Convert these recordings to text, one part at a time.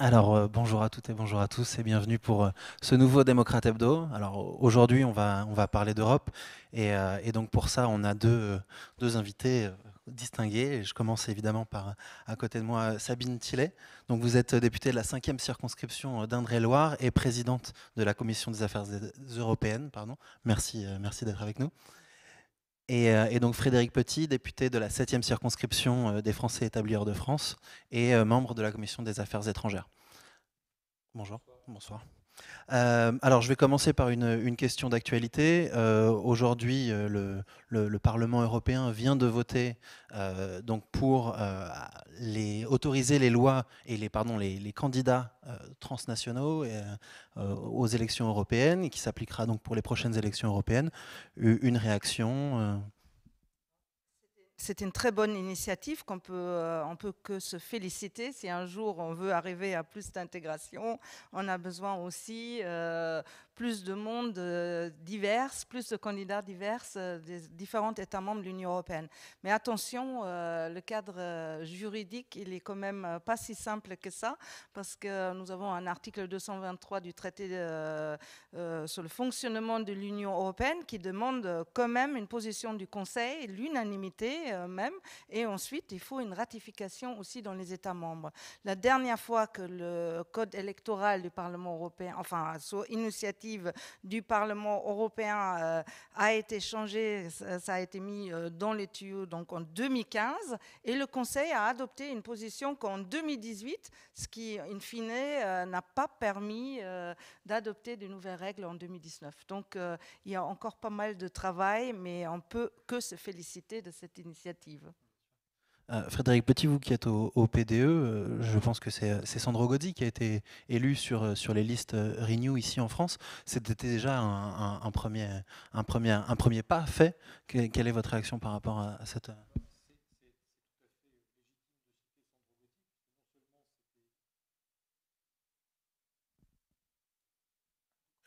Alors euh, bonjour à toutes et bonjour à tous et bienvenue pour euh, ce nouveau Démocrate Hebdo. Alors aujourd'hui on va, on va parler d'Europe et, euh, donc pour ça on a deux, invités distingués. je commence évidemment par à côté de moi Sabine Tillet. Donc vous êtes députée de la cinquième circonscription d'Indre-et-Loire et présidente de la Commission des affaires européennes. Pardon. Merci, merci d'être avec nous. Euh, et, donc Frédéric Petit, député de la 7e circonscription euh, des Français établis hors de France et euh, membre de la Commission des Affaires étrangères. Bonjour, bonsoir. Euh, alors, je vais commencer par une, question d'actualité. Euh, aujourd'hui, euh, le, Parlement européen vient de voter donc pour les, autoriser les lois et les, candidats transnationaux aux élections européennes, qui s'appliquera donc pour les prochaines élections européennes. Une réaction c'est une très bonne initiative qu'on peut, euh, on peut que se féliciter. Si un jour on veut arriver à plus d'intégration, on a besoin aussi, euh, plus de monde euh, divers, plus de candidats divers euh, des différents États membres de l'Union européenne. Mais attention, euh, le cadre juridique, il est quand même pas si simple que ça, parce que nous avons un article 223 du traité sur le fonctionnement de l'Union européenne qui demande quand même une position du Conseil, l'unanimité même, et ensuite il faut une ratification aussi dans les États membres. La dernière fois que le code électoral du Parlement européen, enfin, sous initiative du Parlement européen euh, a été changée, ça a été mis euh, dans les tuyaux donc en 2015, et le Conseil a adopté une position qu'en 2018, ce qui, in fine, euh, n'a pas permis d'adopter de nouvelles règles en 2019. Donc, il y a encore pas mal de travail, mais on peut que se féliciter de cette initiative. Euh, Frédéric Petit, vous qui êtes au, PDE, euh, je pense que c'est Sandro Godzi qui a été élu sur, euh, sur les listes Renew ici en France. C'était déjà un, premier, un, premier, un premier pas fait. quelle est votre réaction par rapport à, cette...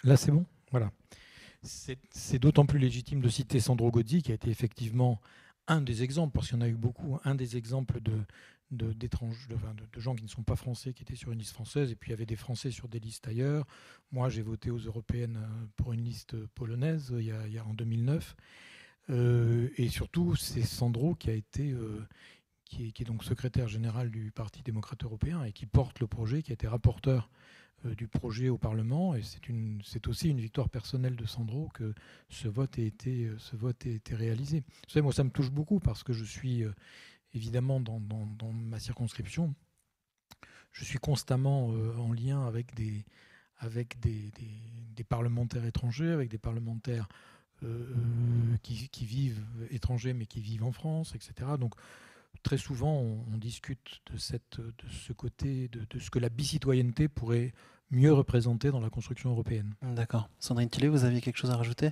Là, c'est bon Voilà. C'est d'autant plus légitime de citer Sandro Godzi qui a été effectivement un des exemples, parce qu'il y en a eu beaucoup, un des exemples de, de, de, gens qui ne sont pas français, qui étaient sur une liste française, et puis il y avait des Français sur des listes ailleurs. Moi, j'ai voté aux européennes euh, pour une liste polonaise euh, il y a, en 2009. Euh, et surtout, c'est Sandro qui a été, qui, est, qui, est, donc secrétaire général du Parti démocrate européen et qui porte le projet, qui a été rapporteur euh, du projet au Parlement. Et c'est aussi une victoire personnelle de Sandro que ce vote ait été, euh, ce vote été réalisé. Vous savez, moi, ça me touche beaucoup parce que je suis euh, évidemment dans, ma circonscription. Je suis constamment en lien avec des, avec des, parlementaires étrangers, avec des parlementaires qui, qui, vivent étrangers mais qui vivent en France, etc. Donc très souvent, on, discute de, cette, de, ce côté, de, ce que la bicitoyenneté pourrait mieux représenter dans la construction européenne. D'accord. Sandrine Tillet, vous aviez quelque chose à rajouter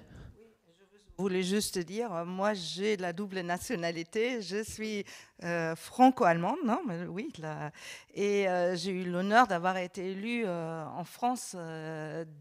voulais juste dire, euh, moi j'ai la double nationalité, je suis euh, franco-allemande, non mais oui, et euh, j'ai eu l'honneur d'avoir été élue en France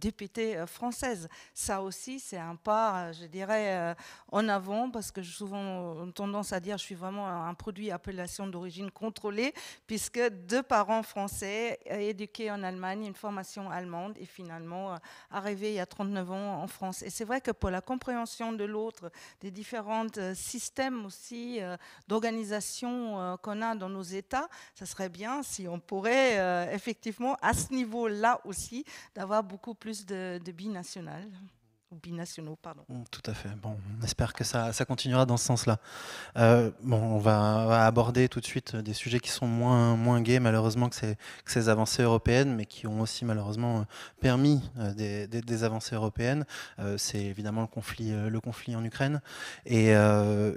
députée française. Ça aussi, c'est un pas, je dirais, en avant, parce que j'ai souvent tendance à dire je suis vraiment un produit appellation d'origine contrôlée, puisque deux parents français éduqués en Allemagne, une formation allemande, et finalement arrivés il y a 39 ans en France. Et c'est vrai que pour la compréhension de l'autre, des différents euh, systèmes aussi euh, d'organisation euh, qu'on a dans nos États. Ça serait bien si on pourrait effectivement à ce niveau-là aussi d'avoir beaucoup plus de, de binationaux, pardon. Mm, tout à fait. Bon, on espère que ça, ça continuera dans ce sens-là. Euh, bon, on va, aborder tout de suite euh, des sujets qui sont moins, moins gays, malheureusement, que ces, que ces avancées européennes, mais qui ont aussi malheureusement euh, permis des, des, avancées européennes. C'est évidemment le conflit, le conflit en Ukraine. Et,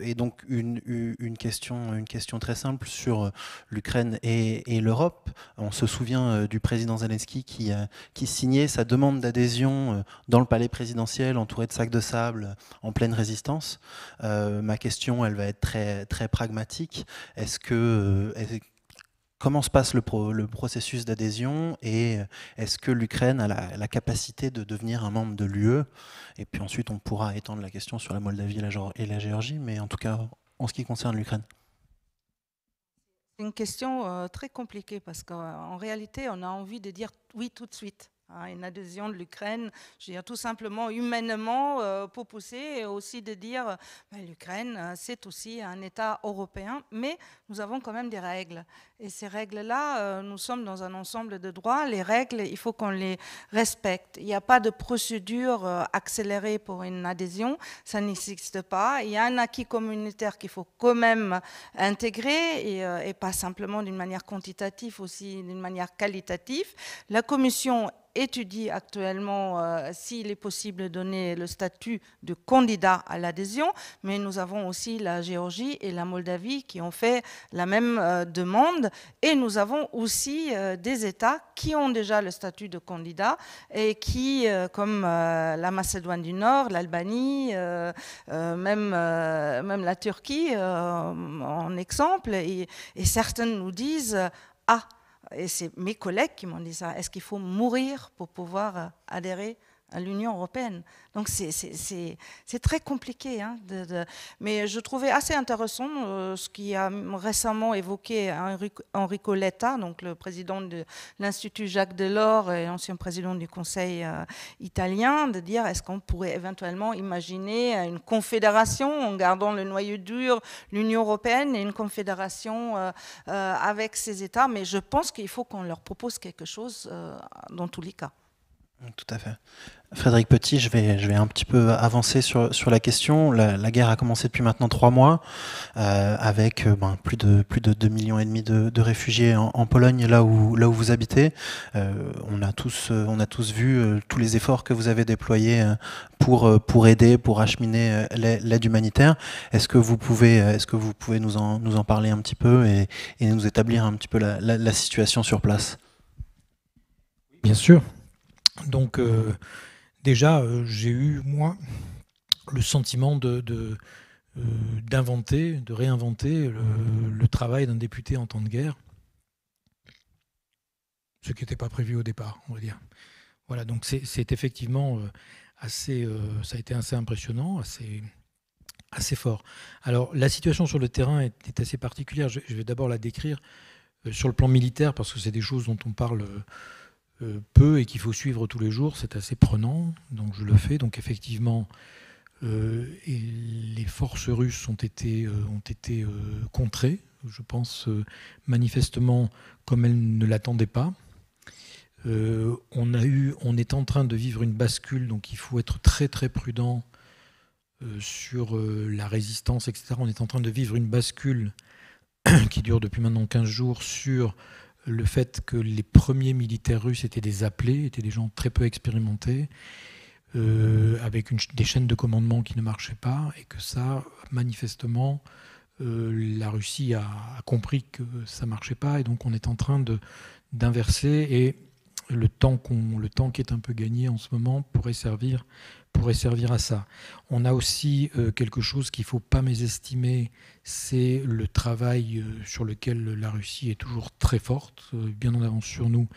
et donc, une, une, question, une question très simple sur l'Ukraine et, et l'Europe. On se souvient du président Zelensky qui, qui signait sa demande d'adhésion dans le palais présidentiel entouré de sacs de sable en pleine résistance. Euh, ma question, elle va être très, très pragmatique. Est-ce que, euh, comment se passe le, processus d'adhésion et est-ce que l'Ukraine a la, capacité de devenir un membre de l'UE Et puis ensuite, on pourra étendre la question sur la Moldavie et la, Géorgie, mais en tout cas, en ce qui concerne l'Ukraine. C'est une question euh, très compliquée parce qu'en réalité, on a envie de dire oui tout de suite. Hein, une adhésion de l'Ukraine, je veux dire tout simplement humainement pour euh, pousser et aussi de dire bah, l'Ukraine hein, c'est aussi un État européen, mais nous avons quand même des règles et ces règles-là, euh, nous sommes dans un ensemble de droits, les règles il faut qu'on les respecte. Il n'y a pas de procédure euh, accélérée pour une adhésion, ça n'existe pas. Il y a un acquis communautaire qu'il faut quand même intégrer et, et pas simplement d'une manière quantitative, aussi d'une manière qualitative. La Commission étudie actuellement euh, s'il est possible de donner le statut de candidat à l'adhésion, mais nous avons aussi la Géorgie et la Moldavie qui ont fait la même euh, demande, et nous avons aussi euh, des États qui ont déjà le statut de candidat et qui, comme la Macédoine du Nord, l'Albanie, même, même la Turquie en exemple, et, et certaines nous disent, ah, et c'est mes collègues qui m'ont dit ça, est-ce qu'il faut mourir pour pouvoir euh, adhérer à l'Union européenne. Donc c'est très compliqué. Hein, mais je trouvais assez intéressant euh, ce qui a récemment évoqué Enrico Letta, donc le président de l'Institut Jacques Delors et ancien président du Conseil euh, italien, de dire est-ce qu'on pourrait éventuellement imaginer une confédération en gardant le noyau dur, l'Union européenne, et une confédération euh, avec ces États. Mais je pense qu'il faut qu'on leur propose quelque chose dans tous les cas. Mm, tout à fait. Frédéric Petit, je vais, je vais un petit peu avancer sur, la question. La, guerre a commencé depuis maintenant trois mois, euh, avec euh, ben, plus, de, plus de 2 millions et demi de, réfugiés en, Pologne, là où, là où vous habitez. Euh, on, a tous, on a tous vu tous les efforts que vous avez déployés pour, pour aider, pour acheminer l'aide humanitaire. Est-ce que vous pouvez, est-ce que vous pouvez nous, en, nous en parler un petit peu et, nous établir un petit peu la situation sur place Bien sûr. Donc euh, déjà, euh, j'ai eu, moi, le sentiment de, euh, d'inventer, de, réinventer le, travail d'un député en temps de guerre, ce qui n'était pas prévu au départ, on va dire. Voilà, donc c'est, effectivement assez, ça a été assez impressionnant, assez, assez fort. Alors la situation sur le terrain est, assez particulière, je vais d'abord la décrire sur le plan militaire, parce que c'est des choses dont on parle euh, peu et qu'il faut suivre tous les jours, c'est assez prenant, donc je le fais. Donc effectivement, euh, les forces russes ont été, euh, ont été contrées, je pense manifestement comme elles ne l'attendaient pas. on, a eu, on est en train de vivre une bascule, donc il faut être très très prudent sur la résistance, etc. On est en train de vivre une bascule qui dure depuis maintenant 15 jours sur le fait que les premiers militaires russes étaient des appelés, étaient des gens très peu expérimentés, euh, avec une, des chaînes de commandement qui ne marchaient pas, et que ça, manifestement, euh, la Russie a, compris que ça marchait pas, et donc on est en train d'inverser, et le temps, qu'on, le temps qui est un peu gagné en ce moment pourrait servir pourrait servir à ça. On a aussi euh, quelque chose qu'il ne faut pas mésestimer, c'est le travail euh, sur lequel la Russie est toujours très forte, euh, bien en avance sur nous,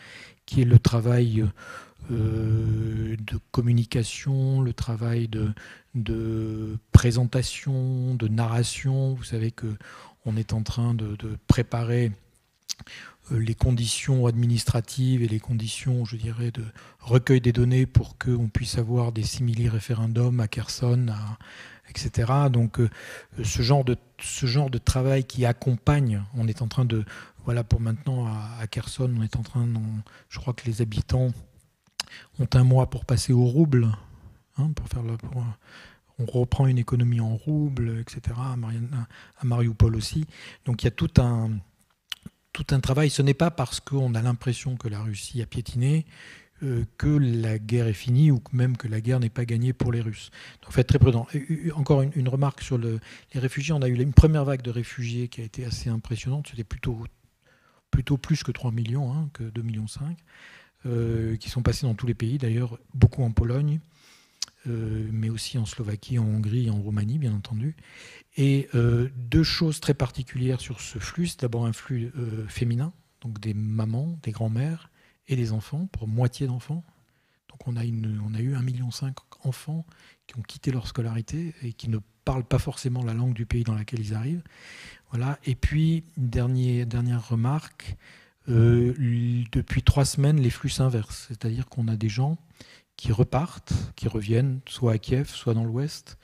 qui est le travail de communication, le travail de, présentation, de narration. Vous savez qu'on est en train de préparer euh, les conditions administratives et les conditions, je dirais, de recueil des données pour qu'on puisse avoir des simili-référendums à Kherson, etc. Donc euh, ce genre, de, ce genre de travail qui accompagne, on est en train de, voilà, pour maintenant à, Kherson, on est en train, de, je crois que les habitants ont un mois pour passer au rouble, hein, pour faire la, on reprend une économie en rouble, etc. À, à Mariupol aussi. Donc il y a tout un tout un travail. Ce n'est pas parce qu'on a l'impression que la Russie a piétiné euh, que la guerre est finie ou même que la guerre n'est pas gagnée pour les Russes. Donc faites très prudent. encore une, remarque sur le, les réfugiés. On a eu une première vague de réfugiés qui a été assez impressionnante. C'était plutôt, plutôt plus que 3 millions, hein, que 2,5 millions, euh, qui sont passés dans tous les pays, d'ailleurs beaucoup en Pologne. Euh, mais aussi en Slovaquie, en Hongrie, en Roumanie, bien entendu. Et euh, deux choses très particulières sur ce flux. D'abord un flux euh, féminin, donc des mamans, des grands-mères et des enfants, pour moitié d'enfants. Donc on a, une, on a eu 1,5 million d'enfants qui ont quitté leur scolarité et qui ne parlent pas forcément la langue du pays dans laquelle ils arrivent. Voilà. Et puis, dernier, dernière remarque, depuis trois semaines, les flux s'inversent. C'est-à-dire qu'on a des gens qui repartent, qui reviennent, soit à Kiev, soit dans l'Ouest.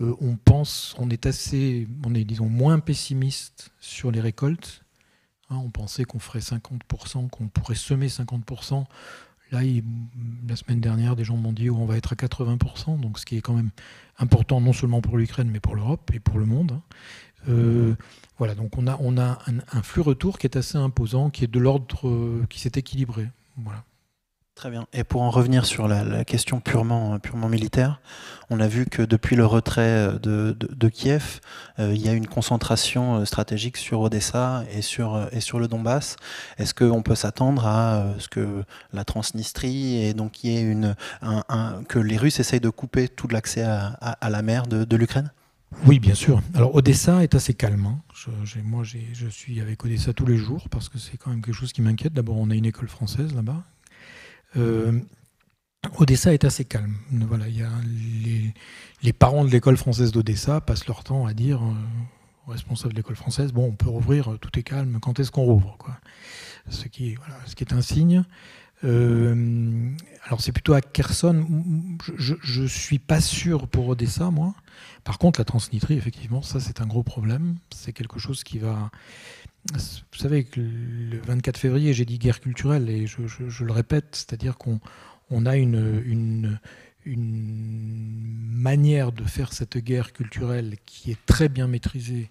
Euh, on pense, on est assez, on est disons moins pessimiste sur les récoltes. Hein, on pensait qu'on ferait 50%, qu'on pourrait semer 50%. Là, la semaine dernière, des gens m'ont dit qu'on oh, on va être à 80%, donc ce qui est quand même important non seulement pour l'Ukraine, mais pour l'Europe et pour le monde. Hein. Euh, voilà, donc on a, on a un, un flux retour qui est assez imposant, qui est de l'ordre, euh, qui s'est équilibré. Voilà. Très bien. Et pour en revenir sur la, question purement, militaire, on a vu que depuis le retrait euh, de, Kiev, euh, il y a une concentration euh, stratégique sur Odessa et sur, le Donbass. Est-ce qu'on peut s'attendre à ce que la Transnistrie et donc y ait une, un, que les Russes essayent de couper tout l'accès à, la mer de, l'Ukraine oui, bien sûr. Alors Odessa est assez calme. Hein. moi, je suis avec Odessa tous les jours parce que c'est quand même quelque chose qui m'inquiète. D'abord, on a une école française là-bas, euh, Odessa est assez calme. Voilà, y a les, parents de l'école française d'Odessa passent leur temps à dire euh, aux responsables de l'école française bon, on peut rouvrir, euh, tout est calme, quand est-ce qu'on rouvre quoi ce, qui, voilà, ce qui est un signe. alors c'est plutôt à Kherson. Je ne suis pas sûr pour Odessa, moi. Par contre, la transnitrie effectivement, ça c'est un gros problème. C'est quelque chose qui va, vous savez que le 24 février, j'ai dit guerre culturelle, et je, le répète, c'est-à-dire qu'on a une, manière de faire cette guerre culturelle qui est très bien maîtrisée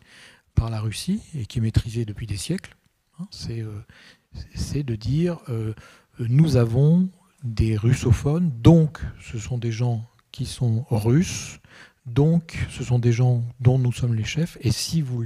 par la Russie, et qui est maîtrisée depuis des siècles. Hein. Euh, c'est de dire, euh, euh, nous avons des russophones, donc ce sont des gens qui sont russes, donc, ce sont des gens dont nous sommes les chefs, et si vous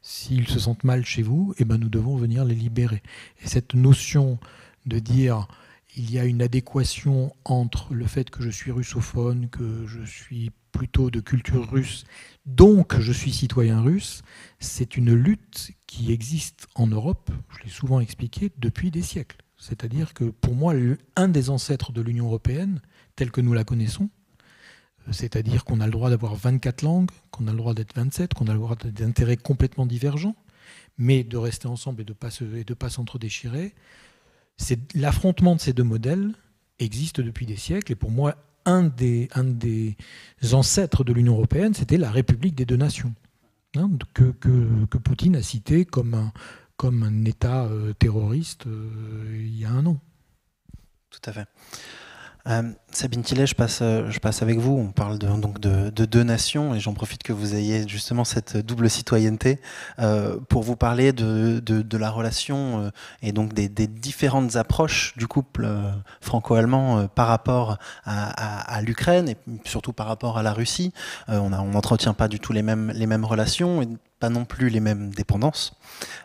s'ils se sentent mal chez vous, eh ben nous devons venir les libérer. Et cette notion de dire il y a une adéquation entre le fait que je suis russophone, que je suis plutôt de culture russe, donc je suis citoyen russe, c'est une lutte qui existe en Europe, je l'ai souvent expliqué, depuis des siècles. C'est-à-dire que pour moi, un des ancêtres de l'Union européenne, tel que nous la connaissons, c'est-à-dire qu'on a le droit d'avoir 24 langues, qu'on a le droit d'être 27, qu'on a le droit d'intérêts complètement divergents, mais de rester ensemble et de ne pas s'entre-déchirer. C'est L'affrontement de ces deux modèles existe depuis des siècles, et pour moi, un des, un des ancêtres de l'Union européenne, c'était la République des deux nations, hein, que, Poutine a cité comme un, comme un État euh, terroriste euh, il y a un an. Tout à fait. Euh, Sabine Tillet, je passe, euh, je passe avec vous. On parle donc de, deux nations et j'en profite que vous ayez justement cette double citoyenneté euh, pour vous parler de, la relation et donc des, différentes approches du couple franco-allemand par rapport à, l'Ukraine et surtout par rapport à la Russie. on n'entretient on pas du tout les mêmes, les mêmes relations pas non plus les mêmes dépendances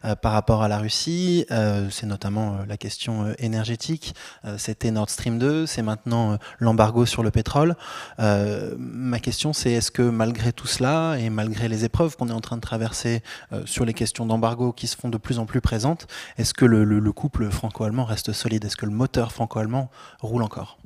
euh, par rapport à la Russie. Euh, c'est notamment euh, la question énergétique. C'était Nord Stream 2, c'est maintenant l'embargo sur le pétrole. ma question, c'est est-ce que malgré tout cela et malgré les épreuves qu'on est en train de traverser sur les questions d'embargo qui se font de plus en plus présentes, est-ce que le couple franco-allemand reste solide Est-ce que le moteur franco-allemand roule encore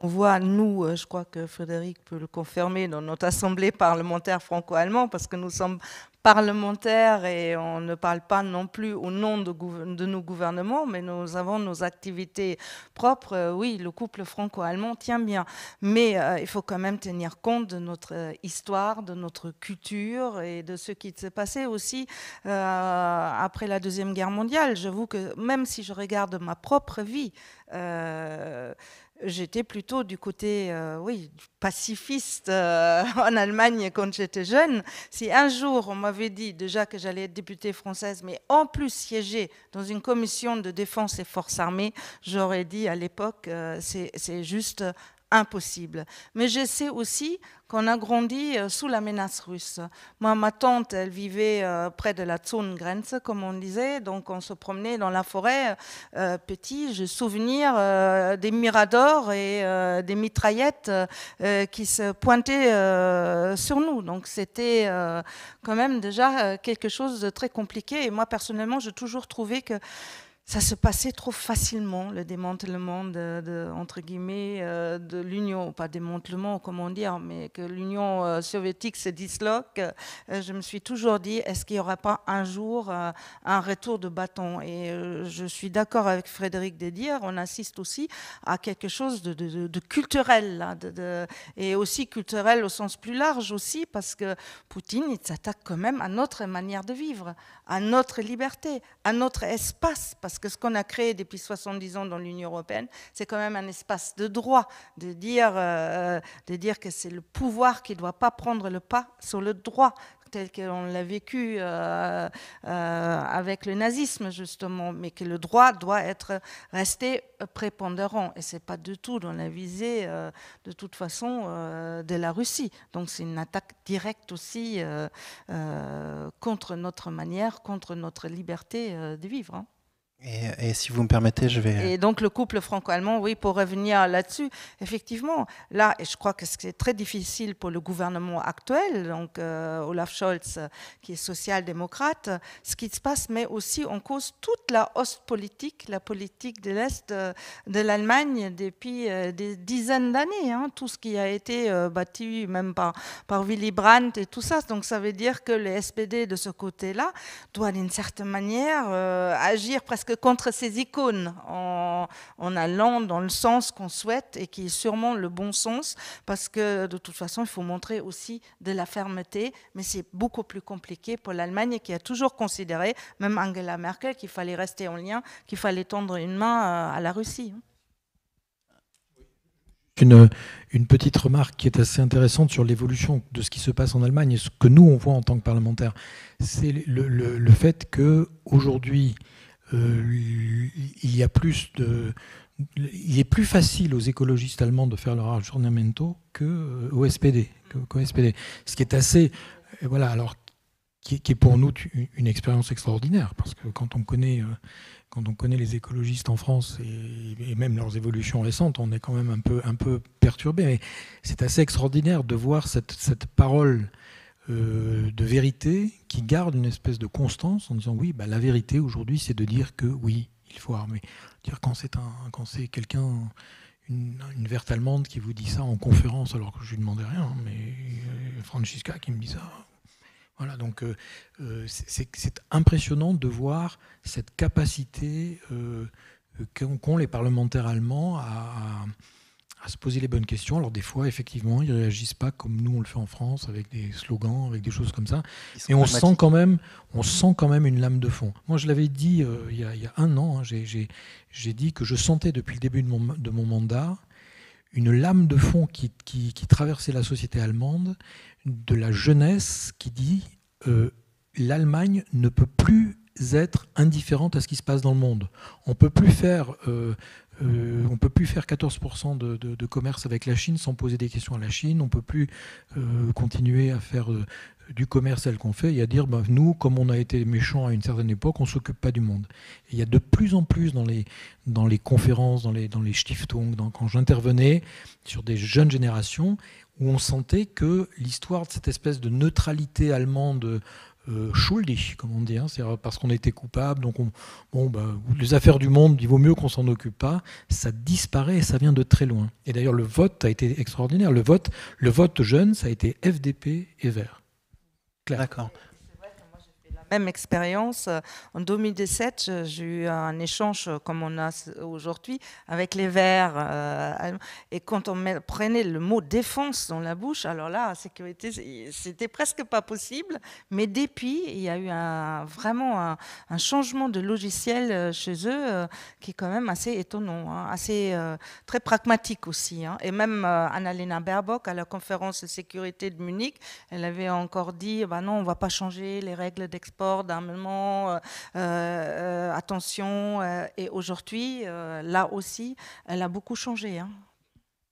on voit, nous, euh, je crois que Frédéric peut le confirmer, dans notre assemblée parlementaire franco-allemande, parce que nous sommes parlementaires et on ne parle pas non plus au nom de, de nos gouvernements, mais nous avons nos activités propres. Euh, oui, le couple franco-allemand tient bien, mais euh, il faut quand même tenir compte de notre histoire, de notre culture et de ce qui s'est passé aussi après la Deuxième Guerre mondiale. J'avoue que même si je regarde ma propre vie, j'étais plutôt du côté euh, oui, pacifiste euh, en Allemagne quand j'étais jeune. Si un jour on m'avait dit déjà que j'allais être députée française, mais en plus siéger dans une commission de défense et forces armées, j'aurais dit à l'époque euh, c'est juste impossible. Mais je sais aussi qu'on a grandi euh, sous la menace russe. Moi, ma tante, elle vivait euh, près de la zone grenze, comme on disait, donc on se promenait dans la forêt. Euh, petit, je souvenir des miradors et des mitraillettes qui se pointaient sur nous. Donc c'était quand même déjà quelque chose de très compliqué. Et moi, personnellement, j'ai toujours trouvé que ça se passait trop facilement, le démantèlement de, entre guillemets, euh, de l'Union, pas démantèlement, comment dire, hein, mais que l'Union euh, soviétique se disloque. Euh, je me suis toujours dit, est-ce qu'il n'y aura pas un jour un retour de bâton Et je suis d'accord avec Frédéric de dire, on assiste aussi à quelque chose de, culturel, et aussi culturel au sens plus large aussi, parce que Poutine, il s'attaque quand même à notre manière de vivre, à notre liberté, à notre espace, parce que ce qu'on a créé depuis 70 ans dans l'Union européenne, c'est quand même un espace de droit, de dire, euh, euh, de dire que c'est le pouvoir qui ne doit pas prendre le pas sur le droit, tel qu'on l'a vécu euh, euh, avec le nazisme, justement, mais que le droit doit être resté prépondérant. Et ce n'est pas du tout dans la visée, euh, de toute façon, de la Russie. Donc c'est une attaque directe aussi contre notre manière, contre notre liberté de vivre. Hein. Et, si vous me permettez, je vais. Et donc le couple franco-allemand, oui, pour revenir là-dessus, effectivement, là, et je crois que c'est très difficile pour le gouvernement actuel, donc euh, Olaf Scholz, qui est social-démocrate, ce qui se passe met aussi en cause toute la hausse politique, la politique de l'Est euh, de, l'Allemagne depuis euh, des dizaines d'années, hein. tout ce qui a été bâti même par, par Willy Brandt et tout ça. Donc ça veut dire que les SPD de ce côté-là doivent d'une certaine manière agir presque contre ces icônes en, allant dans le sens qu'on souhaite et qui est sûrement le bon sens, parce que de toute façon, il faut montrer aussi de la fermeté, mais c'est beaucoup plus compliqué pour l'Allemagne qui a toujours considéré, même Angela Merkel, qu'il fallait rester en lien, qu'il fallait tendre une main euh, à la Russie. Hein. Une, une, petite remarque qui est assez intéressante sur l'évolution de ce qui se passe en Allemagne et ce que nous on voit en tant que parlementaires, c'est le, le, fait que aujourd'hui euh, il y a plus de, il est plus facile aux écologistes allemands de faire leur aggiornamento que euh, SPD, mm. qu'au SPD. Ce qui est assez, euh, voilà, alors qui pour nous une expérience extraordinaire parce que quand on connaît quand on connaît les écologistes en France et, même leurs évolutions récentes, on est quand même un peu, un peu perturbé. c'est assez extraordinaire de voir cette, cette parole euh, de vérité qui garde une espèce de constance en disant oui, bah, la vérité aujourd'hui, c'est de dire que oui, il faut armer. Dire quand c'est un, quand c'est quelqu'un, une, verte allemande qui vous dit ça en conférence alors que je lui demandais rien, hein, mais euh, Francisca qui me dit ça. Voilà, donc euh, c'est impressionnant de voir cette capacité qu'ont les parlementaires allemands à à se poser les bonnes questions. Alors des fois, effectivement, ils réagissent pas comme nous on le fait en France, avec des slogans, avec des choses comme ça. Et on sent quand même, on sent quand même une lame de fond. Moi, je l'avais dit euh, il, y a, un an. Hein, j'ai dit que je sentais depuis le début de mon, mandat une lame de fond qui, traversait la société allemande, de la jeunesse qui dit euh, l'Allemagne ne peut plus être indifférente à ce qui se passe dans le monde. On ne peut plus faire euh, euh, on ne peut plus faire 14% de, commerce avec la Chine sans poser des questions à la Chine. On ne peut plus euh, continuer à faire euh, du commerce tel qu'on fait et à dire ben, nous, comme on a été méchants à une certaine époque, on ne s'occupe pas du monde. il y a de plus en plus dans les, conférences, dans les, dans Stiftung, quand j'intervenais sur des jeunes générations, où on sentait que l'histoire de cette espèce de neutralité allemande schuldig, euh, comme on dit, hein, c'est parce qu'on était coupable. Donc, bon, bah, les affaires du monde, il vaut mieux qu'on s'en occupe pas. Ça disparaît et ça vient de très loin. Et d'ailleurs, le vote a été extraordinaire. Le vote, le vote jeune, ça a été FDP et Vert. D'accord même expérience. En 2017, euh, j'ai eu un échange euh, comme on a aujourd'hui avec les Verts. Euh, Et quand on prenait le mot défense dans la bouche, alors là, sécurité, c'était presque pas possible. Mais depuis, il y a eu un, vraiment un, changement de logiciel chez eux qui est quand même assez étonnant, hein, assez très pragmatique aussi. Hein. Et même Annalena Baerbock, à la conférence de sécurité de Munich, elle avait encore dit bah non, on ne va pas changer les règles d'expérience d'un d'armement, euh, euh, attention. Euh, et aujourd'hui, là aussi, elle a beaucoup changé. Hein.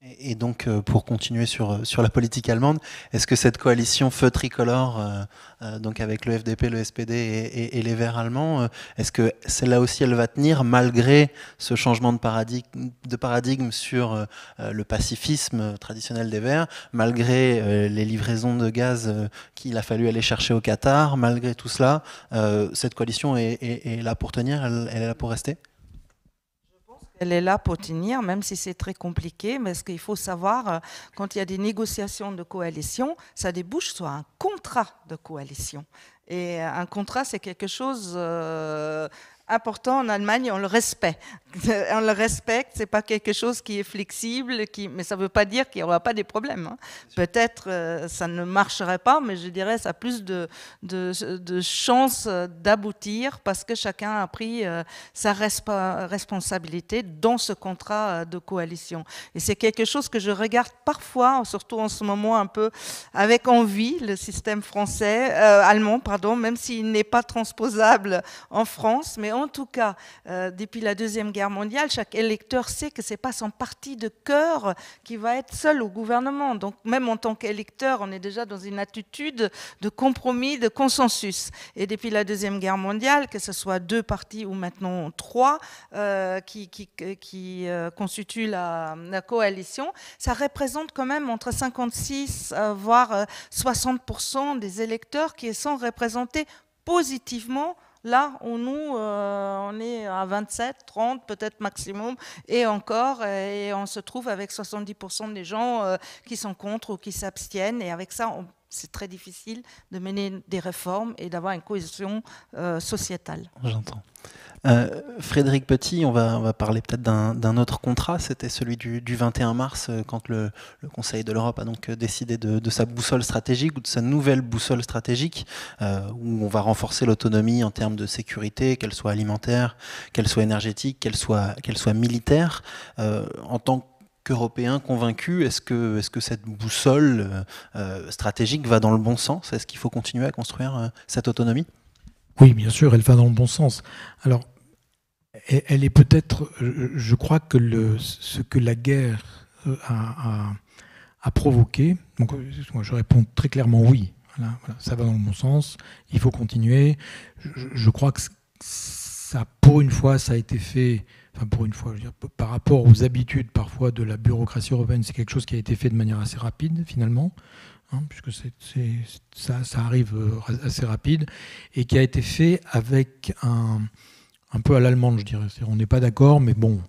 Et, donc, euh, pour continuer sur, euh, sur la politique allemande, est-ce que cette coalition feu tricolore, euh, donc avec le FDP, le SPD et, et, les Verts allemands, est-ce que celle-là aussi, elle va tenir malgré ce changement de paradigme, de paradigme sur le pacifisme traditionnel des Verts, malgré les livraisons de gaz qu'il a fallu aller chercher au Qatar, malgré tout cela, cette coalition est, là pour tenir, elle, elle est là pour rester elle est là pour tenir, même si c'est très compliqué. Mais ce qu'il faut savoir, euh, quand il y a des négociations de coalition, ça débouche sur un contrat de coalition. Et euh, un contrat, c'est quelque chose euh, important en Allemagne, on le respecte. on le respecte, c'est pas quelque chose qui est flexible, qui, mais ça ne veut pas dire qu'il n'y aura pas des problèmes. Hein. Peut-être que euh, ça ne marcherait pas, mais je dirais ça a plus de, de, chances d'aboutir parce que chacun a pris euh, sa responsabilité dans ce contrat euh, de coalition. Et c'est quelque chose que je regarde parfois, surtout en ce moment un peu avec envie, le système français, allemand, pardon, même s'il n'est pas transposable en France, mais en tout cas, euh, depuis la Deuxième Guerre mondiale, chaque électeur sait que ce n'est pas son parti de cœur qui va être seul au gouvernement. Donc même en tant qu'électeur, on est déjà dans une attitude de compromis, de consensus. Et depuis la Deuxième Guerre mondiale, que ce soit deux partis ou maintenant trois euh, qui, euh, constituent la, la, coalition, ça représente quand même entre 56 voire 60% des électeurs qui sont représentés positivement Là, on nous, euh, on est à 27, 30 peut-être maximum, et encore, et on se trouve avec 70% des gens euh, qui sont contre ou qui s'abstiennent, et avec ça, on c'est très difficile de mener des réformes et d'avoir une cohésion euh, sociétale. J'entends. Euh, Frédéric Petit, on va, on va parler peut-être d'un autre contrat. C'était celui du, du, 21 mars, euh, quand le, Conseil de l'Europe a donc décidé de, sa boussole stratégique ou de sa nouvelle boussole stratégique, où on va renforcer l'autonomie en termes de sécurité, qu'elle soit alimentaire, qu'elle soit énergétique, qu'elle soit, qu'elle soit militaire. en tant que européen convaincu. Est-ce que, cette boussole euh, euh, stratégique va dans le bon sens Est-ce qu'il faut continuer à construire euh, cette autonomie Oui, bien sûr, elle va dans le bon sens. Alors, elle est peut-être, je crois que ce que la guerre a, provoqué, donc je réponds très clairement oui, ça va dans le bon sens, il faut continuer. Je, je crois que ça, pour une fois, ça a été fait enfin pour une fois, par rapport aux habitudes parfois de la bureaucratie européenne, c'est quelque chose qui a été fait de manière assez rapide finalement, hein, puisque ça, ça, arrive euh, assez rapide, et qui a été fait avec un, un peu à l'allemande, je dirais. on n'est pas d'accord, mais bon,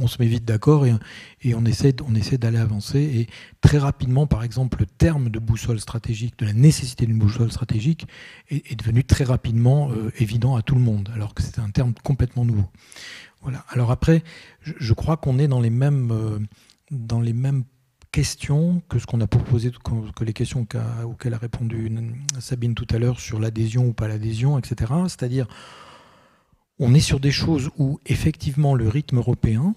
on, se met vite d'accord et, on essaie, on essaie d'aller avancer. Et très rapidement, par exemple, le terme de boussole stratégique, de la nécessité d'une boussole stratégique, est, devenu très rapidement euh, évident à tout le monde, alors que c'est un terme complètement nouveau. Alors après, je, crois qu'on est dans les mêmes, euh, dans les mêmes questions que ce qu'on a proposé, que les questions auxquelles a répondu Sabine tout à l'heure sur l'adhésion ou pas l'adhésion, etc. C'est-à-dire, on est sur des choses où effectivement le rythme européen,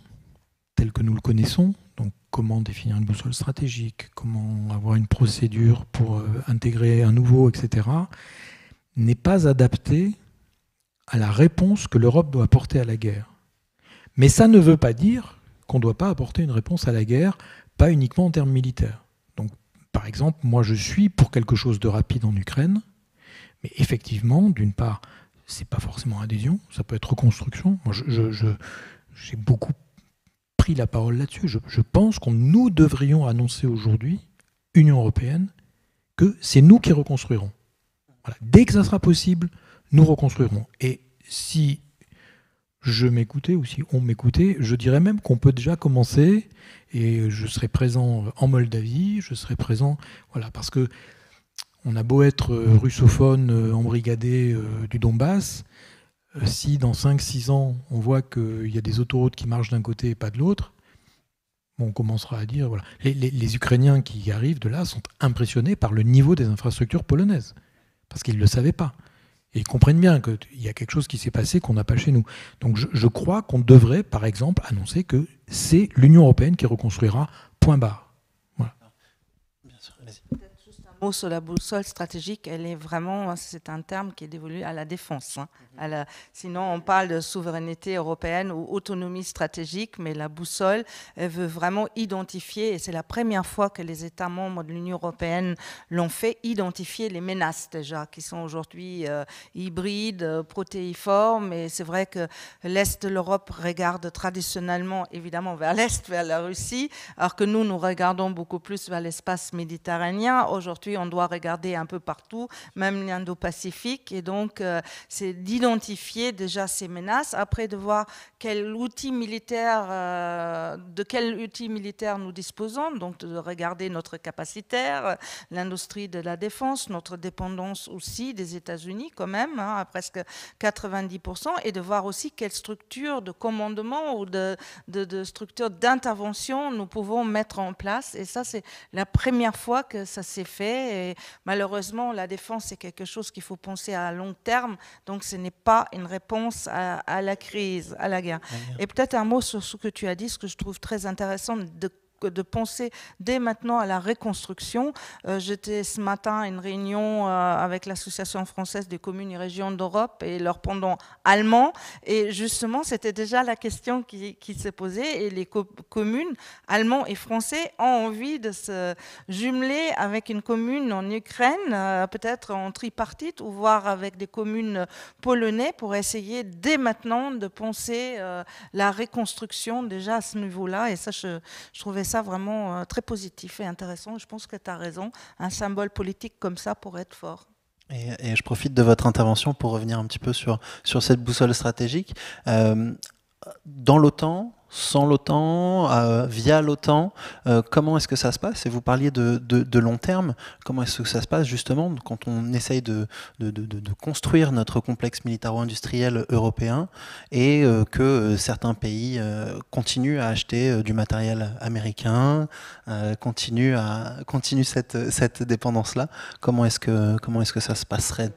tel que nous le connaissons, donc comment définir une boussole stratégique, comment avoir une procédure pour euh, intégrer un nouveau, etc., n'est pas adapté à la réponse que l'Europe doit apporter à la guerre. Mais ça ne veut pas dire qu'on ne doit pas apporter une réponse à la guerre, pas uniquement en termes militaires. Donc, par exemple, moi je suis pour quelque chose de rapide en Ukraine, mais effectivement, d'une part, c'est pas forcément adhésion, ça peut être reconstruction. j'ai beaucoup pris la parole là-dessus. Je, pense qu'on nous devrions annoncer aujourd'hui, Union européenne, que c'est nous qui reconstruirons. Dès que ça sera possible, nous reconstruirons. Et si je m'écoutais ou si on m'écoutait, je dirais même qu'on peut déjà commencer et je serai présent en Moldavie, je serai présent, voilà, parce que on a beau être euh, russophone, euh, embrigadé euh, du Donbass, si dans 5-6 ans on voit qu'il y a des autoroutes qui marchent d'un côté et pas de l'autre, on commencera à dire, voilà, les, les Ukrainiens qui arrivent de là sont impressionnés par le niveau des infrastructures polonaises, parce qu'ils ne le savaient pas ils comprennent bien qu'il y a quelque chose qui s'est passé qu'on n'a pas chez nous. Donc je, crois qu'on devrait, par exemple, annoncer que c'est l'Union européenne qui reconstruira, point barre. Voilà. Bien sûr, Juste un mot sur la boussole stratégique, elle est vraiment, c'est un terme qui est dévolu à la défense. Hein sinon, on parle de souveraineté européenne ou autonomie stratégique, mais la boussole veut vraiment identifier, et c'est la première fois que les États membres de l'Union européenne l'ont fait, identifier les menaces déjà, qui sont aujourd'hui euh, hybrides, euh, protéiformes. Et c'est vrai que l'Est de l'Europe regarde traditionnellement, évidemment, vers l'Est, vers la Russie, alors que nous, nous regardons beaucoup plus vers l'espace méditerranéen. Aujourd'hui, on doit regarder un peu partout, même l'Indo-Pacifique. Et donc, euh, c'est d'identifier identifier déjà ces menaces, après de voir quel outil militaire, euh, de quel outil militaire nous disposons, donc de regarder notre capacitaire, l'industrie de la défense, notre dépendance aussi des États-Unis quand même, hein, à presque 90%, et de voir aussi quelles structures de commandement ou de, de, structures d'intervention nous pouvons mettre en place. Et ça, c'est la première fois que ça s'est fait. Et malheureusement, la défense, c'est quelque chose qu'il faut penser à long terme, donc ce n'est pas une réponse à, la crise, à la guerre. Et peut-être un mot sur ce que tu as dit, ce que je trouve très intéressant, de de penser dès maintenant à la reconstruction. Euh, j'étais ce matin à une réunion euh, avec l'Association française des communes et régions d'Europe et leur pendant allemand. Et justement, c'était déjà la question qui, qui s'est posée. Et les communes allemandes et français ont envie de se jumeler avec une commune en Ukraine, euh, peut-être en tripartite, ou voir avec des communes polonaises pour essayer dès maintenant de penser la reconstruction déjà à ce niveau-là. Et ça, je, je trouvais ça vraiment euh, très positif et intéressant. Je pense que tu as raison. Un symbole politique comme ça pourrait être fort. Et, je profite de votre intervention pour revenir un petit peu sur, sur cette boussole stratégique. Euh, dans l'OTAN, sans l'OTAN, euh, via l'OTAN euh, Comment est-ce que ça se passe Et vous parliez de, de, long terme. Comment est-ce que ça se passe justement quand on essaye de, de construire notre complexe militaro-industriel européen et euh, que certains pays continuent à acheter du matériel américain, continuent, à, continuent cette, cette dépendance-là Comment est-ce que, comment est que ça se passerait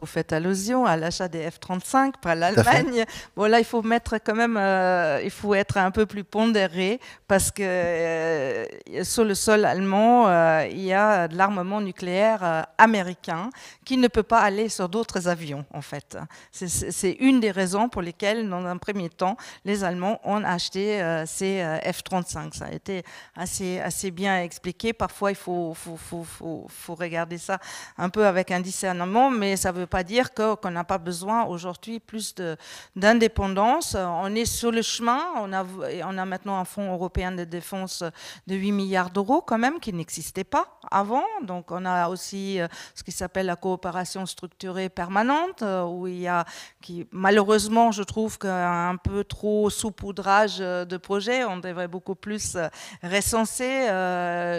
vous faites allusion à l'achat des F-35 par l'Allemagne. Bon, là, il faut mettre quand même, euh, il faut être un peu plus pondéré parce que euh, sur le sol allemand, euh, il y a de l'armement nucléaire américain qui ne peut pas aller sur d'autres avions, en fait. C'est une des raisons pour lesquelles, dans un premier temps, les Allemands ont acheté ces F-35. Ça a été assez, assez bien expliqué. Parfois, il faut, faut, faut, faut regarder ça un peu avec un discernement, mais ça veut pas dire qu'on n'a pas besoin aujourd'hui plus d'indépendance. On est sur le chemin. On a, on a maintenant un fonds européen de défense de 8 milliards d'euros quand même qui n'existait pas avant. Donc on a aussi euh, ce qui s'appelle la coopération structurée permanente euh, où il y a qui malheureusement je trouve qu'un peu trop saupoudrage euh, de projets. On devrait beaucoup plus recenser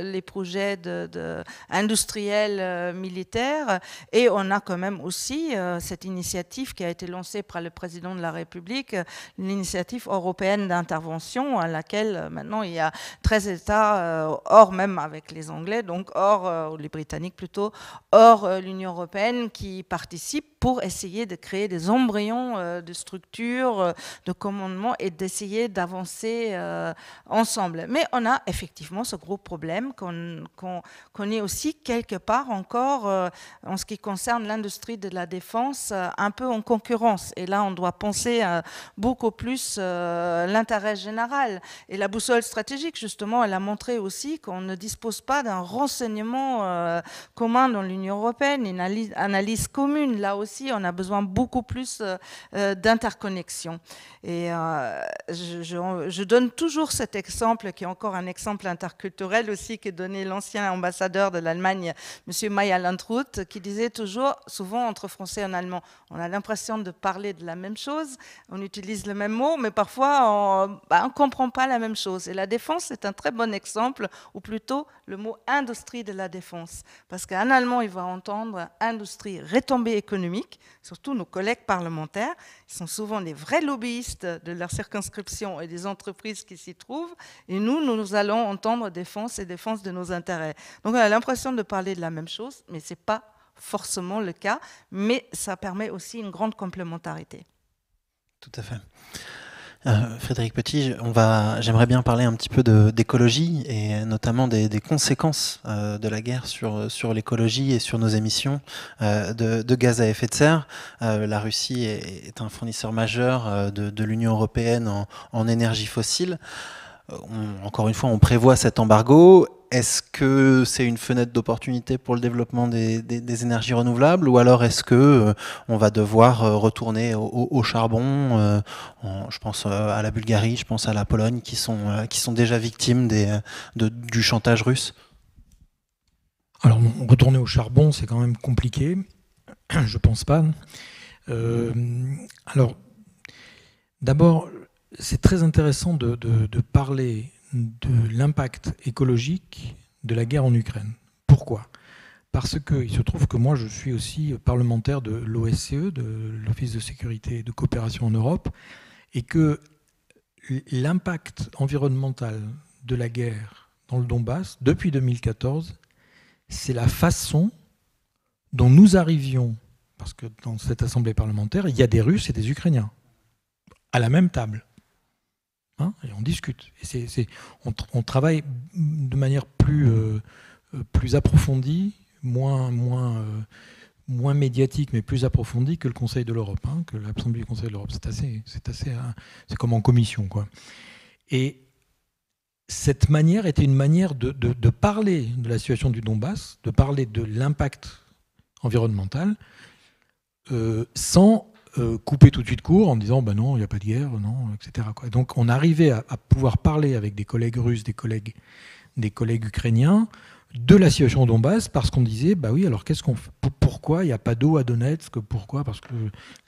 les projets de, industriels militaires et on a quand même aussi euh, cette initiative qui a été lancée par le président de la République, euh, l'initiative européenne d'intervention à laquelle euh, maintenant il y a 13 États, hors même avec les Anglais, donc hors, les Britanniques plutôt, hors l'Union européenne qui participe pour essayer de créer des embryons euh, de structures, euh, de commandement et d'essayer d'avancer euh, ensemble. Mais on a effectivement ce gros problème qu'on connaît est aussi quelque part encore, en ce qui concerne l'industrie de la défense, un peu en concurrence. Et là, on doit penser beaucoup plus l'intérêt général. Et la boussole stratégique, justement, elle a montré aussi qu'on ne dispose pas d'un renseignement commun dans l'Union européenne, une analyse commune là aussi on a besoin beaucoup plus euh, euh, d'interconnexion. Et euh, je, donne toujours cet exemple, qui est encore un exemple interculturel aussi, qui est donné l'ancien ambassadeur de l'Allemagne, M. Maya Landrut, qui disait toujours, souvent entre français et allemand, on a l'impression de parler de la même chose, on utilise le même mot, mais parfois on bah, ne comprend pas la même chose. Et la défense est un très bon exemple, ou plutôt le mot industrie de la défense. Parce qu'un Allemand, il va entendre industrie, retombée économique surtout nos collègues parlementaires, ils sont souvent les vrais lobbyistes de leur circonscription et des entreprises qui s'y trouvent, et nous, nous allons entendre défense et défense de nos intérêts. Donc on a l'impression de parler de la même chose, mais ce n'est pas forcément le cas, mais ça permet aussi une grande complémentarité. Tout à fait. Euh, Frédéric Petit, on va, j'aimerais bien parler un petit peu d'écologie et notamment des, conséquences euh, de la guerre sur, sur l'écologie et sur nos émissions euh, de, gaz à effet de serre. la Russie est, un fournisseur majeur de, l'Union européenne en énergie fossile. Euh, encore une fois, on prévoit cet embargo. Est-ce que c'est une fenêtre d'opportunité pour le développement des, énergies renouvelables ou alors est-ce que euh, on va devoir euh, retourner au, charbon Je pense à la Bulgarie, je pense à la Pologne qui sont, qui sont déjà victimes du chantage russe. Alors retourner au charbon, c'est quand même compliqué. Je pense pas. alors d'abord, c'est très intéressant de, parler de l'impact écologique de la guerre en Ukraine. Pourquoi Parce qu'il se trouve que moi, je suis aussi parlementaire de l'OSCE, de l'Office de sécurité et de coopération en Europe, et que l'impact environnemental de la guerre dans le Donbass, depuis 2014, c'est la façon dont nous arrivions, parce que dans cette assemblée parlementaire, il y a des Russes et des Ukrainiens, à la même table. Hein, et on discute. Et c'est, on, travaille de manière plus, euh, euh, plus approfondie, moins, moins, euh, moins médiatique, mais plus approfondie que le Conseil de l'Europe, hein, que l'Assemblée du Conseil de l'Europe. C'est assez, c'est assez, c'est comme en commission, quoi. Et cette manière était une manière de, de, parler de la situation du Donbass, de parler de l'impact environnemental, sans coupé euh, couper tout de suite court en disant ben non, il n'y a pas de guerre, non, etc. Donc on arrivait à, pouvoir parler avec des collègues russes, des collègues, des collègues ukrainiens de la situation au Donbass parce qu'on disait bah oui, alors qu'est-ce qu'on pourquoi il n'y a pas d'eau à Donetsk, pourquoi parce que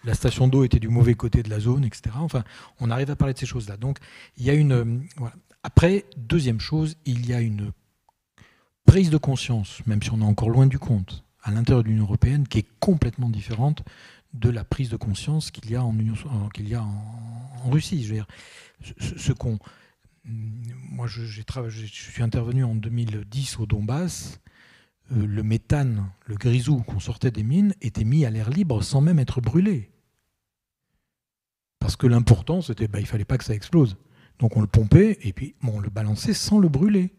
la station d'eau était du mauvais côté de la zone, etc. Enfin, on arrive à parler de ces choses-là. Donc il y a une euh, après deuxième chose, il y a une prise de conscience, même si on est encore loin du compte, à l'intérieur de l'Union européenne, qui est complètement différente de la prise de conscience qu'il y a en, y a en, Russie. Je veux dire, ce, moi, je, je suis intervenu en 2010 au Donbass. Euh, le méthane, le grisou qu'on sortait des mines, était mis à l'air libre sans même être brûlé. Parce que l'important, c'était qu'il bah, ne fallait pas que ça explose. Donc on le pompait et puis on le balançait sans le brûler.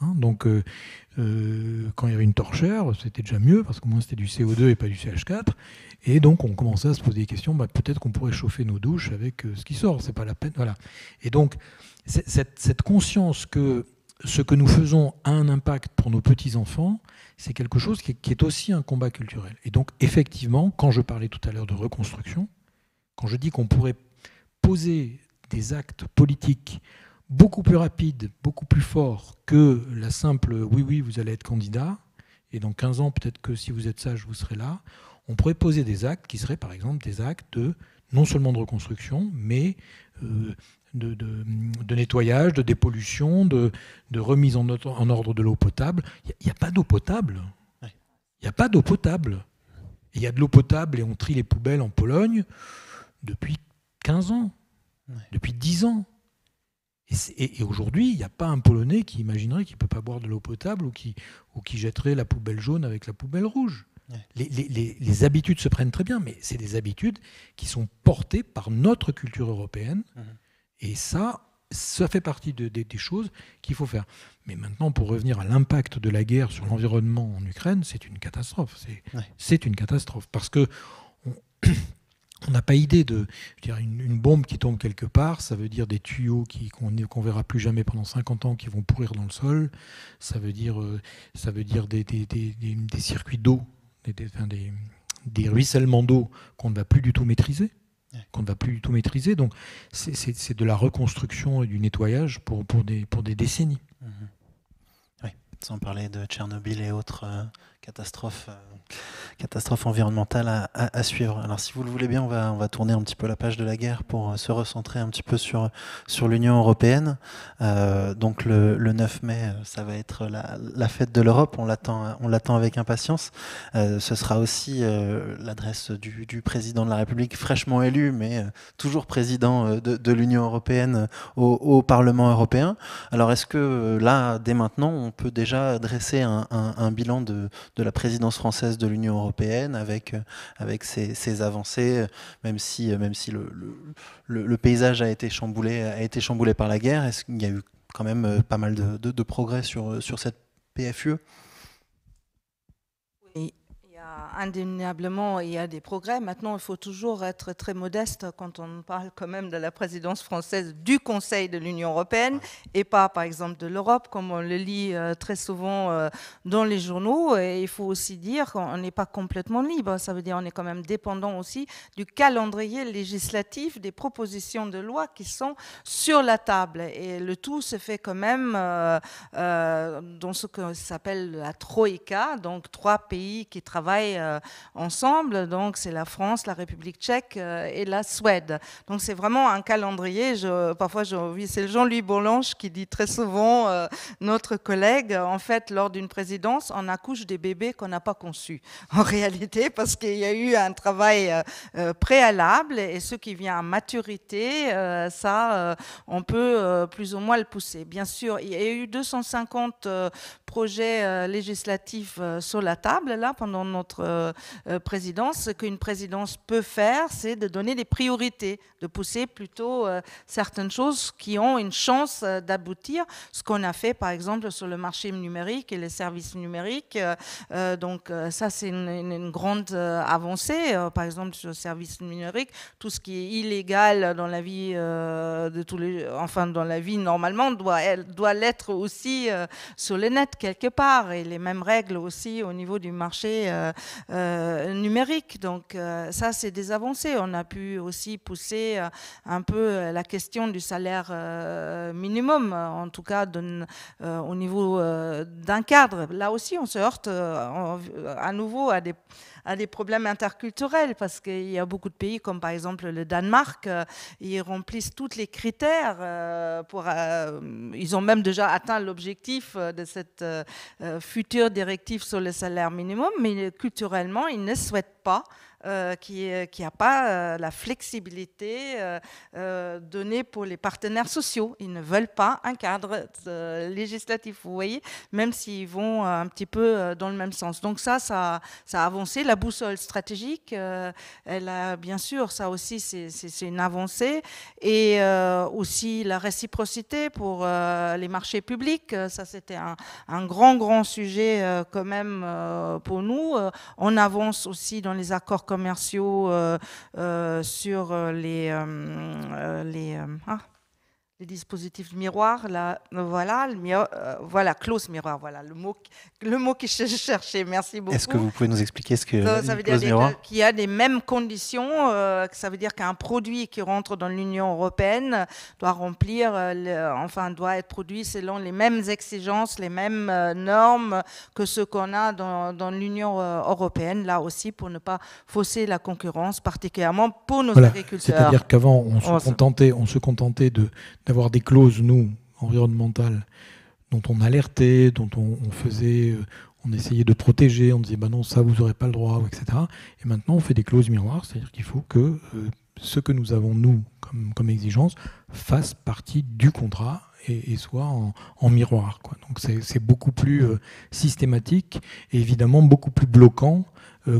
Hein. donc, euh, euh, quand il y avait une torchère, c'était déjà mieux, parce qu'au moins c'était du CO2 et pas du CH4. Et donc, on commençait à se poser des questions bah, peut-être qu'on pourrait chauffer nos douches avec euh, ce qui sort, c'est pas la peine. Voilà. Et donc, cette, conscience que ce que nous faisons a un impact pour nos petits-enfants, c'est quelque chose qui est aussi un combat culturel. Et donc, effectivement, quand je parlais tout à l'heure de reconstruction, quand je dis qu'on pourrait poser des actes politiques beaucoup plus rapide, beaucoup plus fort que la simple oui, oui, vous allez être candidat, et dans 15 ans, peut-être que si vous êtes sage, vous serez là, on pourrait poser des actes qui seraient par exemple des actes de, non seulement de reconstruction, mais euh, de, nettoyage, de dépollution, de, remise en, ordre de l'eau potable. Il n'y a, pas d'eau potable. Il n'y a pas d'eau potable. Il y a de l'eau potable et on trie les poubelles en Pologne depuis 15 ans, depuis 10 ans. Et, aujourd'hui, il n'y a pas un Polonais qui imaginerait qu'il ne peut pas boire de l'eau potable ou qui, ou qui jetterait la poubelle jaune avec la poubelle rouge. Les, les, les, habitudes se prennent très bien, mais c'est des habitudes qui sont portées par notre culture européenne. Mhm. Et ça, ça fait partie des choses qu'il faut faire. Mais maintenant, pour revenir à l'impact de la guerre sur l'environnement en Ukraine, c'est une catastrophe. C'est une catastrophe. Parce que on n'a pas idée de. dire, une, bombe qui tombe quelque part, ça veut dire des tuyaux qu'on ne verra plus jamais pendant 50 ans qui vont pourrir dans le sol. Ça veut dire, euh, ça veut dire des, des, circuits d'eau, des, ruissellements d'eau qu'on ne va plus du tout maîtriser. Qu'on ne va plus du tout maîtriser. Donc, c'est de la reconstruction et du nettoyage pour, pour, des, pour des décennies. Mhm. Oui, sans parler de Tchernobyl et autres. Euh, catastrophe, euh, catastrophe environnementale à, suivre. Alors si vous le voulez bien, on va, on va tourner un petit peu la page de la guerre pour euh, se recentrer un petit peu sur, sur l'Union européenne. Euh, donc le, 9 mai, ça va être la, fête de l'Europe, on l'attend avec impatience. ce sera aussi l'adresse du, président de la République fraîchement élu, mais toujours président de, l'Union européenne au, Parlement européen. Alors est-ce que là, dès maintenant, on peut déjà dresser un bilan de, de la présidence française de l'Union européenne avec, euh, avec ses, avancées, euh, même si, euh, même si le, paysage a été, chamboulé, a été chamboulé par la guerre. Est-ce qu'il y a eu quand même pas mal de, progrès sur, sur cette PFUE indéniablement, il y a des progrès. Maintenant, il faut toujours être très modeste quand on parle quand même de la présidence française du Conseil de l'Union européenne et pas, par exemple, de l'Europe, comme on le lit euh, très souvent euh, dans les journaux. Et il faut aussi dire qu'on n'est pas complètement libre. Ça veut dire qu'on est quand même dépendant aussi du calendrier législatif des propositions de loi qui sont sur la table. Et le tout se fait quand même euh, dans ce que s'appelle la Troïka, donc trois pays qui travaillent euh, ensemble. Donc, c'est la France, la République tchèque euh, et la Suède. Donc, c'est vraiment un calendrier. Je, parfois, oui, c'est Jean-Louis Bollange qui dit très souvent, euh, notre collègue, en fait, lors d'une présidence, on accouche des bébés qu'on n'a pas conçus, en réalité, parce qu'il y a eu un travail préalable et ce qui vient à maturité, ça, on peut plus ou moins le pousser. Bien sûr, il y a eu 250 projets législatifs sur la table, là, pendant notre euh, euh, présidence, ce qu'une présidence peut faire, c'est de donner des priorités, de pousser plutôt euh, certaines choses qui ont une chance d'aboutir, ce qu'on a fait par exemple sur le marché numérique et les services numériques. donc ça, c'est une, grande avancée, par exemple sur le service numérique, tout ce qui est illégal dans la vie de tous les, enfin dans la vie normalement doit elle doit l'être aussi sur le net quelque part et les mêmes règles aussi au niveau du marché euh, numérique. Donc euh, ça, c'est des avancées. On a pu aussi pousser euh, un peu la question du salaire minimum, en tout cas au niveau d'un cadre. Là aussi, on se heurte à nouveau à des à des problèmes interculturels, parce qu'il y a beaucoup de pays, comme par exemple le Danemark, euh, ils remplissent tous les critères. Euh, pour, euh, ils ont même déjà atteint l'objectif de cette future directive sur le salaire minimum, mais culturellement, ils ne souhaitent pas euh, qui n'a euh, pas euh, la flexibilité donnée pour les partenaires sociaux. Ils ne veulent pas un cadre législatif, vous voyez, même s'ils vont un petit peu dans le même sens. Donc ça, ça, a avancé. La boussole stratégique, elle a bien sûr, ça aussi, c'est une avancée. Et aussi la réciprocité pour les marchés publics, ça c'était un, un, grand, grand sujet quand même pour nous. On avance aussi dans les accords commerciaux euh, euh, sur euh, les... les ah, les dispositifs miroir, là, voilà, le miroir, euh, voilà, close miroir, voilà, le mot, le mot que je cherchais. Merci beaucoup. Est-ce que vous pouvez nous expliquer ce que ça, ça veut dire Qu'il y a des mêmes conditions. Euh, ça veut dire qu'un produit qui rentre dans l'Union européenne doit remplir, euh, enfin, doit être produit selon les mêmes exigences, les mêmes normes que ce qu'on a dans, l'Union européenne. Là aussi, pour ne pas fausser la concurrence, particulièrement pour nos agriculteurs. C'est-à-dire qu'avant, on se contentait de d'avoir des clauses, nous, environnementales, dont on alertait, dont on, faisait, euh, on essayait de protéger, on disait, bah non, ça, vous n'aurez pas le droit, etc. Et maintenant, on fait des clauses miroirs, c'est-à-dire qu'il faut que euh, ce que nous avons, nous, comme, exigence, fasse partie du contrat et, soit en, miroir. Quoi. Donc c'est beaucoup plus euh, systématique et évidemment beaucoup plus bloquant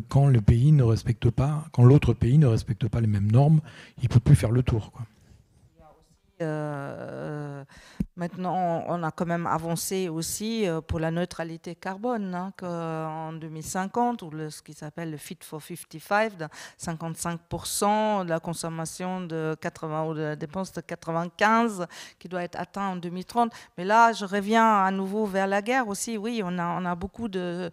quand le pays ne respecte pas, quand l'autre pays ne respecte pas les mêmes normes, il ne peut plus faire le tour. Quoi. Euh, maintenant, on a quand même avancé aussi euh, pour la neutralité carbone, hein, en 2050, ou ce qui s'appelle le Fit for 55, 55% de la consommation de 80 ou de la dépense de 95 qui doit être atteint en 2030. Mais là, je reviens à nouveau vers la guerre aussi. Oui, on a, beaucoup de,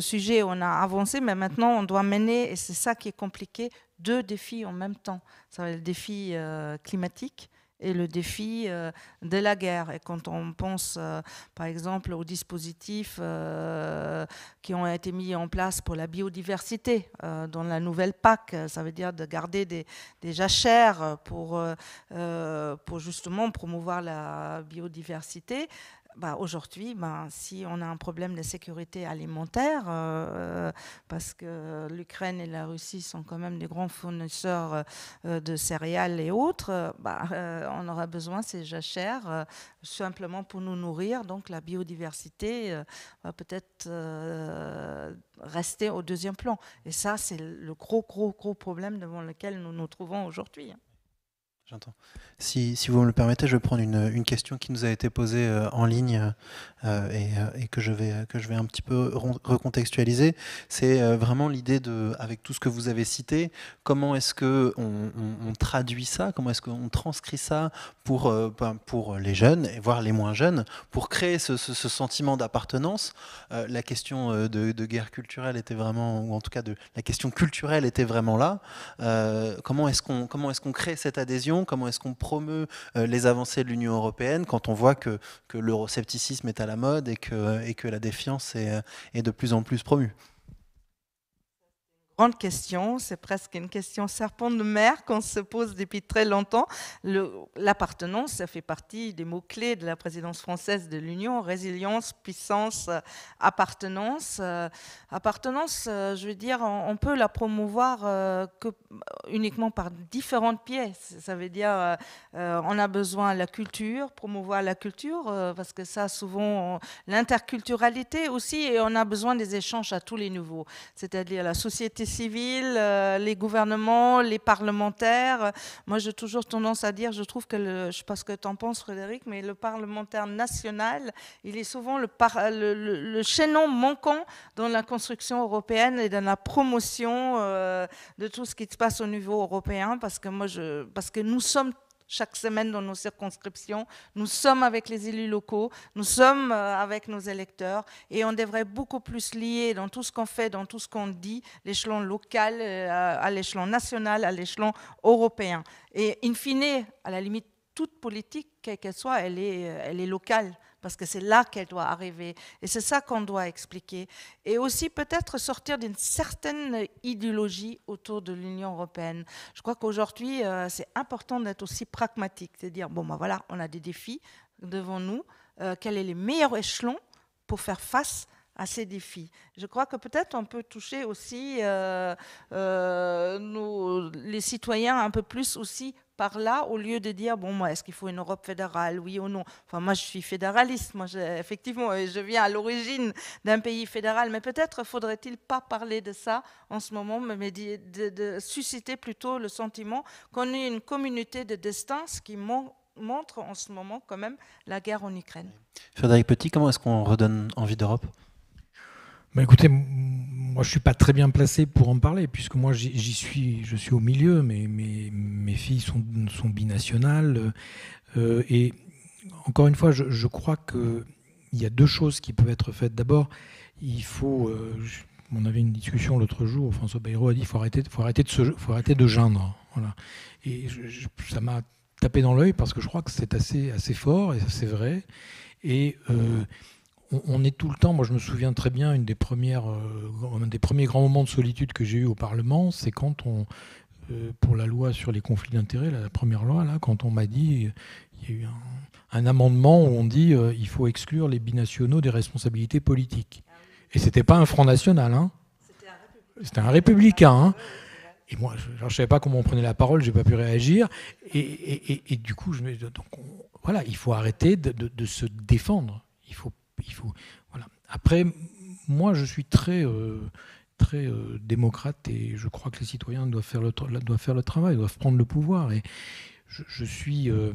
sujets, on a avancé, mais maintenant, on doit mener, et c'est ça qui est compliqué, deux défis en même temps. Ça va être le défi euh, climatique et le défi euh, de la guerre. Et quand on pense, euh, par exemple, aux dispositifs euh, qui ont été mis en place pour la biodiversité dans la nouvelle PAC, ça veut dire de garder des, des jachères pour, pour justement promouvoir la biodiversité, bah, aujourd'hui, ben, si on a un problème de sécurité alimentaire, euh, parce que l'Ukraine et la Russie sont quand même des grands fournisseurs euh, de céréales et autres, euh, bah, on aura besoin de ces jachères simplement pour nous nourrir. Donc la biodiversité va peut-être rester au deuxième plan. Et ça, c'est le gros, gros, gros problème devant lequel nous nous trouvons aujourd'hui. J'entends. Si, vous me le permettez, je vais prendre une, question qui nous a été posée euh, en ligne euh, euh, et, que, je vais, que je vais un petit peu recontextualiser. C'est vraiment l'idée de, avec tout ce que vous avez cité, comment est-ce qu'on on, traduit ça, comment est-ce qu'on transcrit ça pour, ben, pour les jeunes, voire les moins jeunes, pour créer ce, sentiment d'appartenance. la question de, guerre culturelle était vraiment, ou en tout cas de la question culturelle était vraiment là. comment est-ce qu'on est crée cette adhésion comment est-ce qu'on promeut euh, les avancées de l'Union européenne quand on voit que, l'euroscepticisme est à la mode et que, la défiance euh, est de plus en plus promue grande question, c'est presque une question serpent de mer qu'on se pose depuis très longtemps. L'appartenance, ça fait partie des mots-clés de la présidence française de l'Union, résilience, puissance, euh, appartenance. Euh, appartenance, euh, je veux dire, on, peut la promouvoir que, uniquement par différentes pièces. Ça veut dire, on a besoin de la culture, promouvoir la culture, parce que ça, souvent, l'interculturalité aussi, et on a besoin des échanges à tous les niveaux, c'est-à-dire la société civile, euh, les gouvernements, les parlementaires. Moi, j'ai toujours tendance à dire, je trouve que, je ne sais pas ce que tu en penses, Frédéric, mais le parlementaire national, il est souvent le, le, chaînon manquant dans la construction européenne et dans la promotion euh, de tout ce qui se passe au niveau européen, parce que, moi, je, parce que nous sommes chaque semaine dans nos circonscriptions. Nous sommes avec les élus locaux, nous sommes euh, avec nos électeurs et on devrait beaucoup plus lier dans tout ce qu'on fait, dans tout ce qu'on dit, l'échelon local euh, à l'échelon national, à l'échelon européen. Et in fine, à la limite, toute politique, quelle qu'elle soit, elle est, euh, elle est locale parce que c'est là qu'elle doit arriver. Et c'est ça qu'on doit expliquer. Et aussi peut-être sortir d'une certaine idéologie autour de l'Union européenne. Je crois qu'aujourd'hui, euh, c'est important d'être aussi pragmatique, à dire, bon, ben voilà, on a des défis devant nous, euh, quel est le meilleur échelon pour faire face à ces défis. Je crois que peut-être on peut toucher aussi euh, les citoyens un peu plus aussi par là, au lieu de dire, bon, moi, est-ce qu'il faut une Europe fédérale, oui ou non Enfin, moi, je suis fédéraliste, moi, effectivement, euh, je viens à l'origine d'un pays fédéral, mais peut-être faudrait-il pas parler de ça en ce moment, mais de, susciter plutôt le sentiment qu'on est une communauté de destin, ce qui montre en ce moment quand même la guerre en Ukraine. Frédéric Petit, comment est-ce qu'on redonne envie d'Europe Écoutez, moi je suis pas très bien placé pour en parler, puisque moi j'y suis, je suis au milieu, mais mes, mes filles sont, sont binationales. Euh, et encore une fois, je, crois qu'il y a deux choses qui peuvent être faites. D'abord, il faut. Euh, on avait une discussion l'autre jour, François Bayrou a dit qu'il faut arrêter, faut, arrêter de se, faut arrêter de geindre. Voilà. Et ça m'a tapé dans l'œil parce que je crois que c'est assez, assez fort et c'est vrai. Et euh, on, est tout le temps, moi je me souviens très bien, une des premières, euh, un des premiers grands moments de solitude que j'ai eu au Parlement, c'est quand on, euh, pour la loi sur les conflits d'intérêts, la première loi, là, quand on m'a dit, il y a eu un, amendement où on dit euh, il faut exclure les binationaux des responsabilités politiques. Et c'était pas un Front National, hein C'était un républicain. Hein. et moi, je ne savais pas comment on prenait la parole, j'ai pas pu réagir. Et, du coup, je me voilà, il faut arrêter de, se défendre. Il faut il faut, voilà. Après, moi, je suis très, euh, très euh, démocrate et je crois que les citoyens doivent faire le, doivent faire le travail, doivent prendre le pouvoir. Et je, suis. Euh,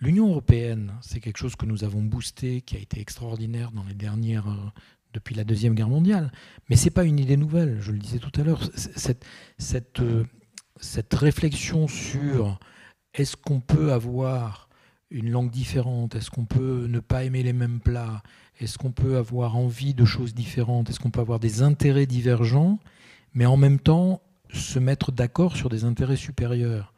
L'Union européenne, c'est quelque chose que nous avons boosté, qui a été extraordinaire dans les dernières, depuis la Deuxième Guerre mondiale. Mais ce n'est pas une idée nouvelle, je le disais tout à l'heure. Cette, cette, cette réflexion sur est-ce qu'on peut avoir une langue différente Est-ce qu'on peut ne pas aimer les mêmes plats Est-ce qu'on peut avoir envie de choses différentes Est-ce qu'on peut avoir des intérêts divergents, mais en même temps se mettre d'accord sur des intérêts supérieurs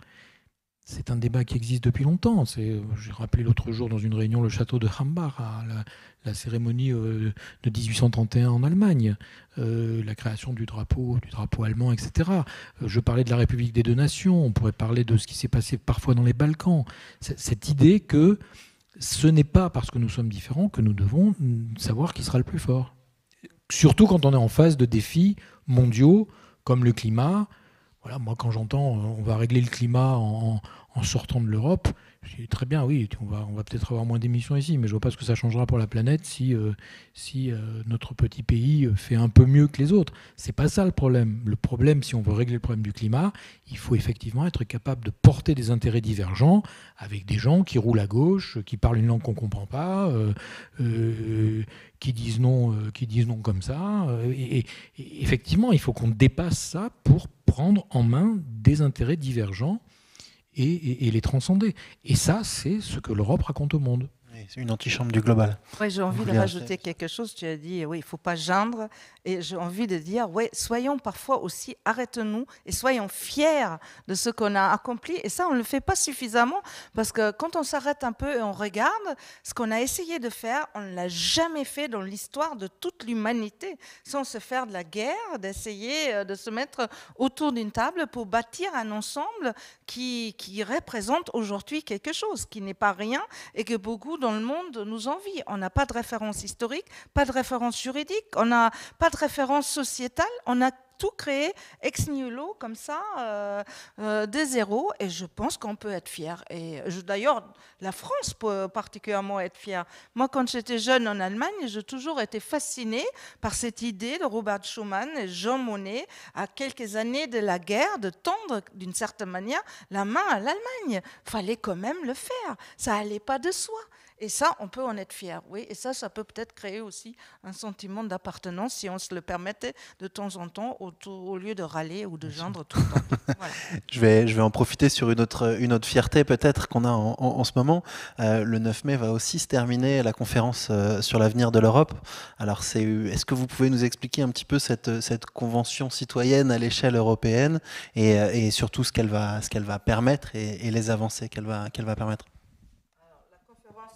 c'est un débat qui existe depuis longtemps. j'ai rappelé l'autre jour dans une réunion le château de Hambach, la, la, cérémonie euh, de 1831 en Allemagne, euh, la création du drapeau, du drapeau allemand, etc. Euh, je parlais de la République des deux nations. On pourrait parler de ce qui s'est passé parfois dans les Balkans. Cette idée que ce n'est pas parce que nous sommes différents que nous devons savoir qui sera le plus fort. Surtout quand on est en face de défis mondiaux comme le climat, voilà, moi, quand j'entends on va régler le climat en, en sortant de l'Europe, très bien, oui, on va, on va peut-être avoir moins d'émissions ici, mais je vois pas ce que ça changera pour la planète si, euh, si euh, notre petit pays euh, fait un peu mieux que les autres. C'est pas ça le problème. Le problème, si on veut régler le problème du climat, il faut effectivement être capable de porter des intérêts divergents avec des gens qui roulent à gauche, qui parlent une langue qu'on comprend pas, qui disent non, qui disent non comme ça. et effectivement, il faut qu'on dépasse ça pour prendre en main des intérêts divergents et, et, les transcender. Et ça, c'est ce que l'Europe raconte au monde c'est une antichambre du global. j'ai envie de rajouter quelque chose. Tu as dit, oui, il ne faut pas geindre. Et j'ai envie de dire, oui, soyons parfois aussi, arrête nous et soyons fiers de ce qu'on a accompli. Et ça, on ne le fait pas suffisamment parce que quand on s'arrête un peu et on regarde ce qu'on a essayé de faire, on ne l'a jamais fait dans l'histoire de toute l'humanité, sans se faire de la guerre, d'essayer euh, de se mettre autour d'une table pour bâtir un ensemble qui, qui représente aujourd'hui quelque chose, qui n'est pas rien et que beaucoup le monde nous envie. On n'a pas de référence historique, pas de référence juridique, on n'a pas de référence sociétale, on a tout créé ex nihilo comme ça, euh, zéro euh, des et je pense qu'on peut être fier. Et d'ailleurs, la France peut particulièrement être fière. Moi, quand j'étais jeune en Allemagne, j'ai toujours été fascinée par cette idée de Robert Schuman et Jean Monnet, à quelques années de la guerre, de tendre d'une certaine manière la main à l'Allemagne. Fallait quand même le faire. Ça allait pas de soi. Et ça, on peut en être fier, oui. Et ça, ça peut peut-être créer aussi un sentiment d'appartenance, si on se le permettait, de temps en temps, au, lieu de râler ou de joindre tout le temps. je, vais, je vais en profiter sur une autre, une autre fierté peut-être qu'on a en, ce moment. Euh, le 9 mai va aussi se terminer la conférence euh, sur l'avenir de l'Europe. Alors, c'est, est-ce que vous pouvez nous expliquer un petit peu cette, cette convention citoyenne à l'échelle européenne et, euh, surtout ce qu'elle va, ce qu'elle va permettre et, et les avancées qu'elle va, qu'elle va permettre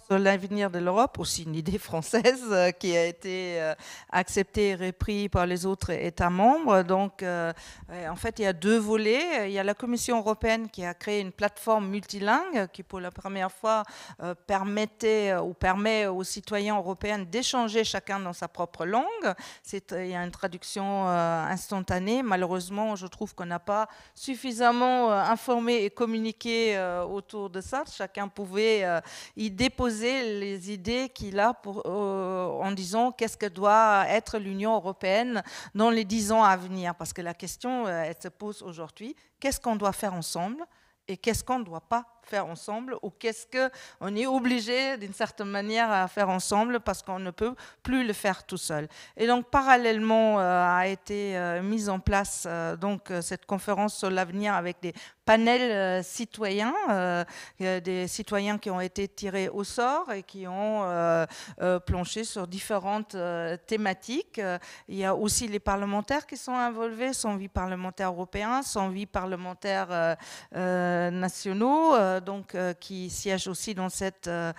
sur l'avenir de l'Europe, aussi une idée française euh, qui a été euh, acceptée et reprise par les autres États membres. Donc, euh, en fait, il y a deux volets. Il y a la Commission européenne qui a créé une plateforme multilingue qui, pour la première fois, permettait ou permet aux citoyens européens d'échanger chacun dans sa propre langue. il y a une traduction instantanée. Malheureusement, je trouve qu'on n'a pas suffisamment informé et communiqué autour de ça. Chacun pouvait y déposer les idées qu'il a pour, euh, en disant qu'est-ce que doit être l'Union européenne dans les dix ans à venir. Parce que la question, euh, elle se pose aujourd'hui, qu'est-ce qu'on doit faire ensemble et qu'est-ce qu'on ne doit pas faire ensemble ou qu'est-ce qu'on est obligé d'une certaine manière à faire ensemble parce qu'on ne peut plus le faire tout seul. Et donc parallèlement euh, a été euh, mise en place euh, donc, cette conférence sur l'avenir avec des panels citoyens, des citoyens qui ont été tirés au sort et qui ont planché sur différentes thématiques. Il y a aussi les parlementaires qui sont involvés, sans vie parlementaire européen, sans vie parlementaire nationaux euh, donc, euh, qui siège aussi dans cette euh,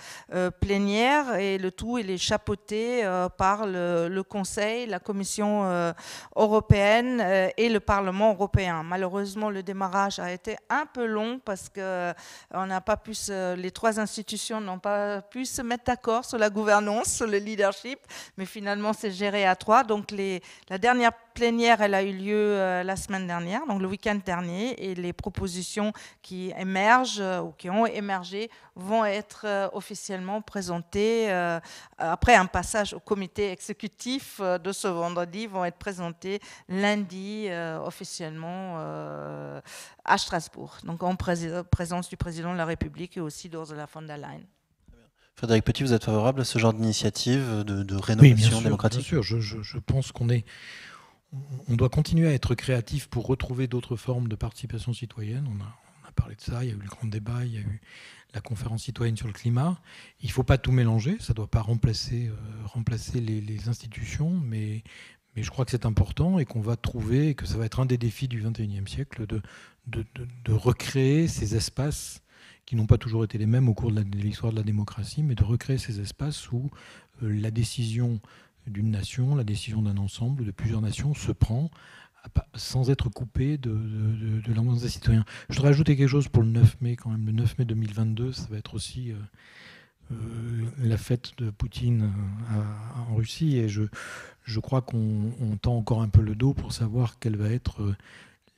plénière, et le tout il est chapeauté par le, Conseil, la Commission européenne et le Parlement européen. Malheureusement, le démarrage a été un peu long parce que on n'a pas pu les trois institutions n'ont pas pu se mettre d'accord sur la gouvernance, sur le leadership, mais finalement c'est géré à trois. Donc les, la dernière plénière, elle a eu lieu la semaine dernière, donc le week-end dernier, et les propositions qui émergent qui ont émergé vont être euh, officiellement présentés euh, après un passage au comité exécutif euh, de ce vendredi, vont être présentés lundi officiellement à Strasbourg. Donc en présence du président de la République et aussi d'Ursula von der Leyen. Frédéric Petit, vous êtes favorable à ce genre d'initiative de, de, rénovation oui, démocratique Bien sûr, je, je pense qu'on est, on doit continuer à être créatif pour retrouver d'autres formes de participation citoyenne. On a, a parlé de ça, il y a eu le grand débat, il y a eu la conférence citoyenne sur le climat. Il ne faut pas tout mélanger, ça ne doit pas remplacer, euh, remplacer les, institutions, mais, mais je crois que c'est important et qu'on va trouver, et que ça va être un des défis du XXIe siècle, de, de, de, recréer ces espaces qui n'ont pas toujours été les mêmes au cours de l'histoire de la démocratie, mais de recréer ces espaces où euh, la décision d'une nation, la décision d'un ensemble de plusieurs nations se prend sans être coupé de, de, l'ambiance des citoyens. Je voudrais ajouter quelque chose pour le 9 mai, quand même. Le 9 mai 2022, ça va être aussi euh, euh, la fête de Poutine euh, en Russie. Et je, je crois qu'on tend encore un peu le dos pour savoir quelle va être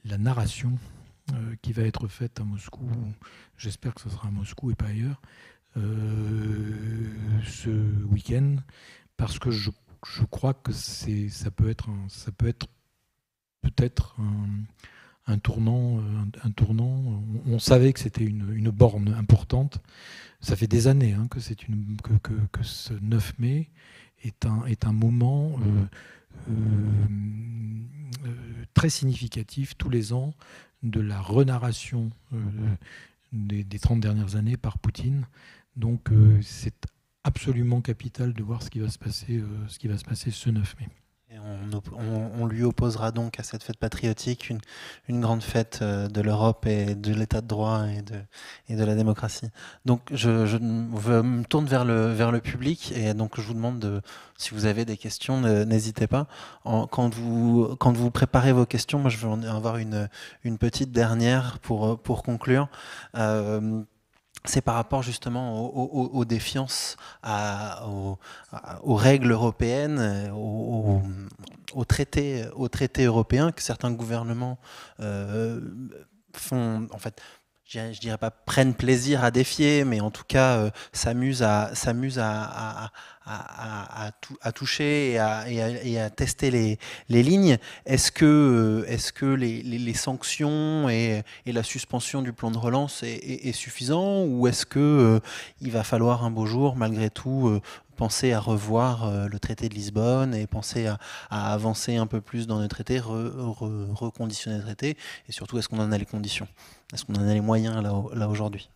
la narration qui va être faite à Moscou. J'espère que ce sera à Moscou et pas ailleurs ce week-end, parce que je, je crois que ça peut être ça peut être peut-être un, tournant. Un, tournant. Euh, on, savait que c'était une, borne importante. Ça fait des années hein, que, c'est une, que, ce 9 mai est un, moment euh, euh, très significatif tous les ans de la renarration des, 30 dernières années par Poutine. Donc c'est absolument capital de voir ce qui va se passer, ce, qui va se passer ce 9 mai on, lui opposera donc à cette fête patriotique une, une grande fête euh, de l'Europe et de l'état de droit et de, et de la démocratie. Donc je, je, me tourne vers le, vers le public et donc je vous demande de, si vous avez des questions, n'hésitez pas. quand, vous, quand vous préparez vos questions, moi je veux en avoir une, une petite dernière pour, pour conclure. Euh, c'est par rapport justement aux, défiances, aux, règles européennes, aux, traités, européens que certains gouvernements euh, font, en fait, je dirais pas prennent plaisir à défier, mais en tout cas s'amusent à, toucher et à, tester les, lignes. Est-ce que, euh, est -ce que les, sanctions et, la suspension du plan de relance est, suffisant ou est-ce que euh, il va falloir un beau jour, malgré tout, euh, penser à revoir le traité de Lisbonne et penser à, avancer un peu plus dans le traité, reconditionner le traité et surtout est-ce qu'on en a les conditions est-ce qu'on en a les moyens là, là aujourd'hui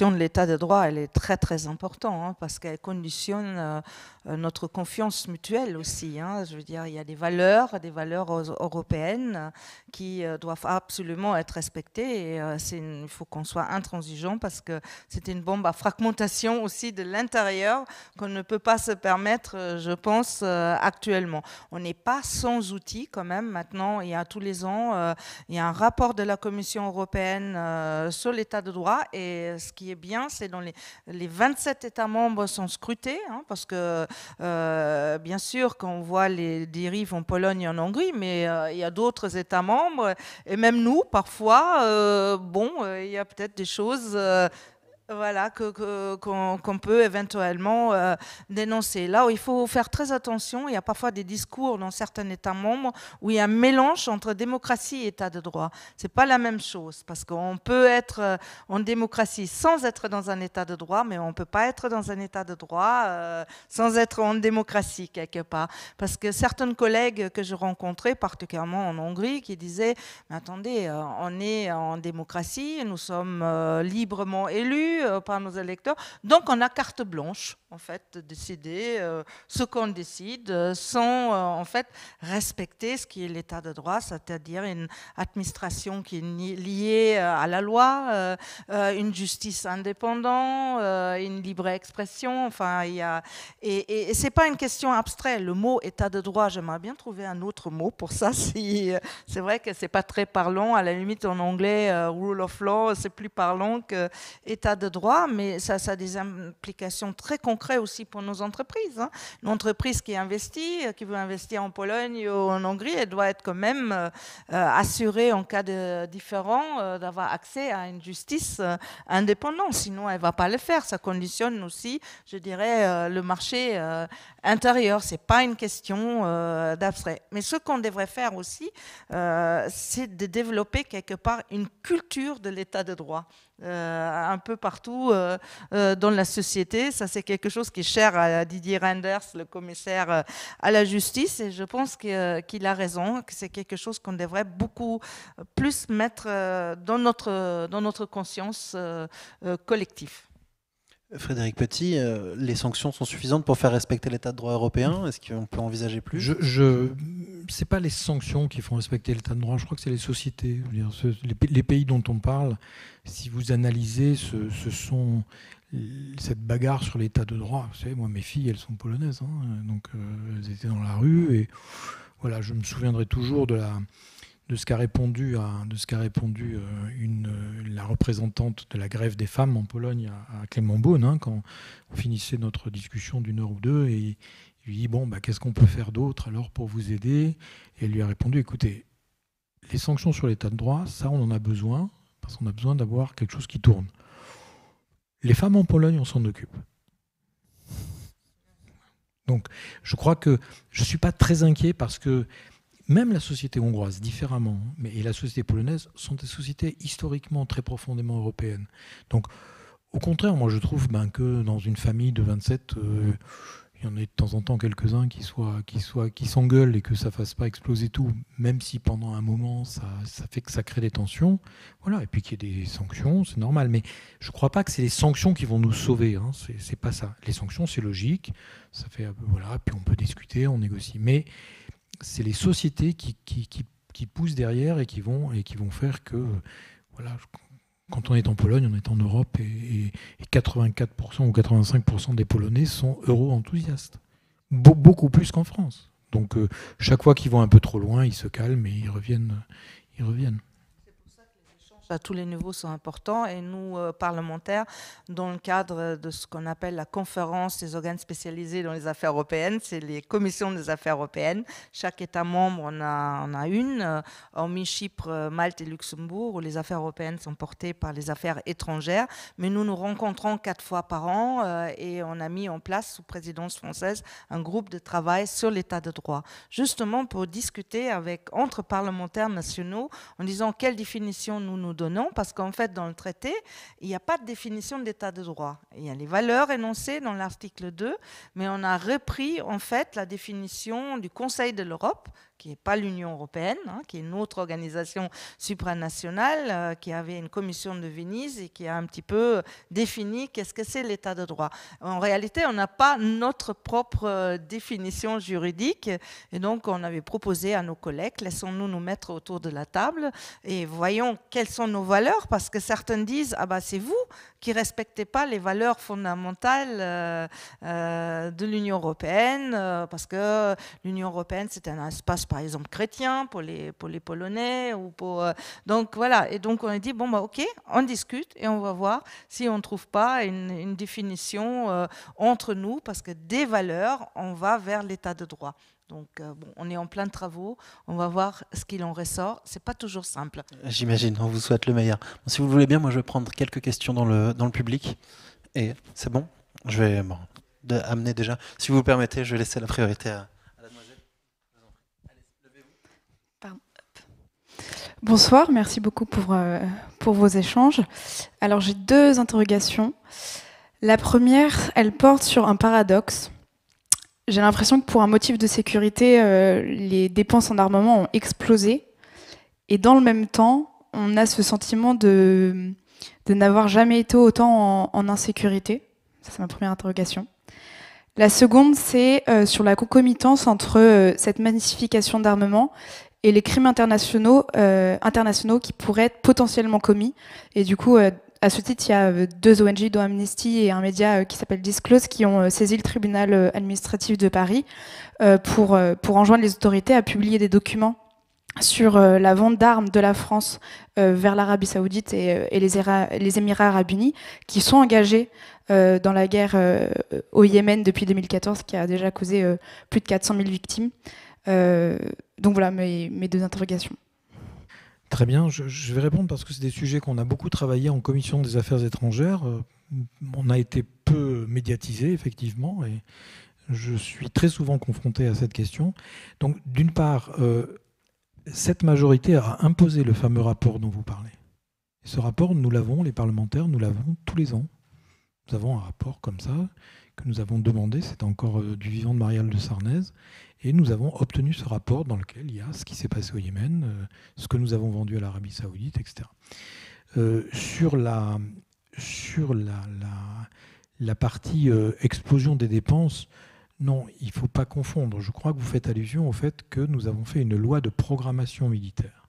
de l'état de droit, elle est très très importante hein, parce qu'elle conditionne euh, notre confiance mutuelle aussi. Hein. Je veux dire, il y a des valeurs, des valeurs européennes qui euh, doivent absolument être respectées. Et, euh, il faut qu'on soit intransigeant parce que c'est une bombe à fragmentation aussi de l'intérieur qu'on ne peut pas se permettre, je pense, actuellement. On n'est pas sans outils quand même. Maintenant, il y a tous les ans, il y a un rapport de la Commission européenne sur l'état de droit et ce qui qui est bien, c'est dans les, 27 États membres sont scrutés, hein, parce que euh, bien sûr, quand on voit les dérives en Pologne et en Hongrie, mais euh, il y a d'autres États membres, et même nous, parfois, euh, bon, il y a peut-être des choses voilà, qu'on que, qu'on peut éventuellement euh, dénoncer. Là où il faut faire très attention, il y a parfois des discours dans certains États membres où il y a un mélange entre démocratie et État de droit. Ce n'est pas la même chose, parce qu'on peut être euh, en démocratie sans être dans un État de droit, mais on ne peut pas être dans un État de droit euh, sans être en démocratie quelque part. Parce que certaines collègues que je rencontrais, particulièrement en Hongrie, qui disaient, attendez, on est en démocratie, nous sommes librement élus, euh, par nos électeurs. Donc on a carte blanche, en fait, de décider euh, ce qu'on décide euh, sans, en fait, respecter ce qui est l'état de droit, c'est-à-dire une administration qui est liée à la loi, une justice indépendante, une libre expression. Enfin, il y a... Et, et, n'est c'est pas une question abstraite. Le mot état de droit, j'aimerais bien trouver un autre mot pour ça. Si, c'est vrai que c'est pas très parlant. À la limite, en anglais, rule of law, c'est plus parlant que état de droit, mais ça, ça a des implications très concrètes aussi pour nos entreprises. Hein. Une entreprise qui investit, euh, qui veut investir en Pologne ou en Hongrie, elle doit être quand même euh, euh, assurée en cas de différent d'avoir accès à une justice indépendante. Sinon, elle ne va pas le faire. Ça conditionne aussi, je dirais, le marché intérieur. Ce n'est pas une question d'abstrait. Mais ce qu'on devrait faire aussi, c'est de développer quelque part une culture de l'état de droit. Euh, un peu partout euh, euh, dans la société. Ça, c'est quelque chose qui est cher à Didier Reinders, le commissaire à la justice, et je pense qu'il a raison, que c'est quelque chose qu'on devrait beaucoup plus mettre dans notre, dans notre conscience collective. Frédéric Petit, euh, les sanctions sont suffisantes pour faire respecter l'état de droit européen Est-ce qu'on peut envisager plus Je, je pas les sanctions qui font respecter l'état de droit. Je crois que c'est les sociétés. Les pays dont on parle, si vous analysez, ce, sont cette bagarre sur l'état de droit. Vous savez, moi, mes filles, elles sont polonaises, hein, donc euh, elles étaient dans la rue et voilà, je me souviendrai toujours de la de ce qu'a répondu, euh, euh, la représentante de la grève des femmes en Pologne à, Clément Beaune, hein, quand on finissait notre discussion d'une heure ou deux, et il lui dit Bon, bah, qu'est-ce qu'on peut faire d'autre alors pour vous aider Et elle lui a répondu Écoutez, les sanctions sur l'état de droit, ça, on en a besoin, parce qu'on a besoin d'avoir quelque chose qui tourne. Les femmes en Pologne, on s'en occupe. Donc, je crois que je ne suis pas très inquiet parce que même la société hongroise, différemment, hein, mais, et la société polonaise sont des sociétés historiquement très profondément européennes. Donc, au contraire, moi je trouve ben, que dans une famille de 27, euh, il y en a de temps en temps quelques-uns qui soient, qui soient, qui s'engueulent et que ça fasse pas exploser tout, même si pendant un moment ça, ça fait que ça crée des tensions. Voilà, et puis qu'il y ait des sanctions, c'est normal. Mais je ne crois pas que c'est les sanctions qui vont nous sauver. Hein. C'est, pas ça. Les sanctions, c'est logique. Ça fait euh, voilà, puis on peut discuter, on négocie. Mais c'est les sociétés qui, poussent derrière et qui vont, et qui vont faire que, voilà, quand on est en Pologne, on est en Europe et, 84% ou 85% des Polonais sont euro-enthousiastes. beaucoup plus qu'en France. Donc euh, chaque fois qu'ils vont un peu trop loin, ils se calment et ils reviennent. Ils reviennent. Bah, tous les niveaux sont importants et nous, euh, parlementaires, dans le cadre de ce qu'on appelle la conférence des organes spécialisés dans les affaires européennes, c'est les commissions des affaires européennes. Chaque État membre en a, en a une, euh, hormis Chypre, euh, Malte et Luxembourg, où les affaires européennes sont portées par les affaires étrangères. Mais nous nous rencontrons quatre fois par an et on a mis en place, sous présidence française, un groupe de travail sur l'état de droit, justement pour discuter avec entre parlementaires nationaux en disant quelle définition nous nous donnons non parce qu'en fait, dans le traité, il n'y a pas de définition d'état de droit. Il y a les valeurs énoncées dans l'article 2, mais on a repris en fait la définition du Conseil de l'Europe qui n'est pas l'Union européenne, hein, qui est une autre organisation supranationale, euh, qui avait une commission de Venise et qui a un petit peu euh, défini qu'est-ce que c'est l'état de droit. En réalité, on n'a pas notre propre euh, définition juridique et donc on avait proposé à nos collègues, laissons-nous nous mettre autour de la table et voyons quelles sont nos valeurs, parce que certains disent, ah ben, c'est vous qui respectez pas les valeurs fondamentales de l'Union européenne, parce que l'Union européenne, c'est un espace par exemple chrétiens, pour les, pour les Polonais. Ou pour, euh, donc voilà, et donc on a dit, bon, bah, ok, on discute et on va voir si on ne trouve pas une, définition euh, entre nous, parce que des valeurs, on va vers l'état de droit. Donc, euh, on est en plein de travaux. On va voir ce qu'il en ressort. C'est pas toujours simple. J'imagine. On vous souhaite le meilleur. si vous voulez bien, moi, je vais prendre quelques questions dans le, dans le public. Et c'est bon Je vais amener déjà. Si vous permettez, je vais laisser la priorité à, Bonsoir, merci beaucoup pour, euh, pour vos échanges. Alors j'ai deux interrogations. La première, elle porte sur un paradoxe. J'ai l'impression que pour un motif de sécurité, euh, les dépenses en armement ont explosé. Et dans le même temps, on a ce sentiment de, de n'avoir jamais été autant en, insécurité. Ça, c'est ma première interrogation. La seconde, c'est euh, sur la concomitance entre cette magnification d'armement et les crimes internationaux, euh, internationaux qui pourraient être potentiellement commis. Et du coup, euh, à ce titre, il y a euh, deux ONG, dont Amnesty et un média qui s'appelle Disclose, qui ont saisi le tribunal administratif de Paris pour, pour enjoindre les autorités à publier des documents sur la vente d'armes de la France vers l'Arabie saoudite et, et les, les, Émirats arabes unis, qui sont engagés dans la guerre au Yémen depuis 2014, qui a déjà causé plus de 400 000 victimes donc voilà mes, deux interrogations. Très bien, je, vais répondre parce que c'est des sujets qu'on a beaucoup travaillé en commission des affaires étrangères. Euh, on a été peu médiatisé effectivement et je suis très souvent confronté à cette question. Donc d'une part, euh, cette majorité a imposé le fameux rapport dont vous parlez. ce rapport, nous l'avons, les parlementaires, nous l'avons tous les ans. Nous avons un rapport comme ça que nous avons demandé, c'est encore euh, du vivant de Marielle de Sarnez, et nous avons obtenu ce rapport dans lequel il y a ce qui s'est passé au Yémen, euh, ce que nous avons vendu à l'Arabie saoudite, etc. Euh, sur la, sur la, partie euh, explosion des dépenses, non, il ne faut pas confondre. Je crois que vous faites allusion au fait que nous avons fait une loi de programmation militaire,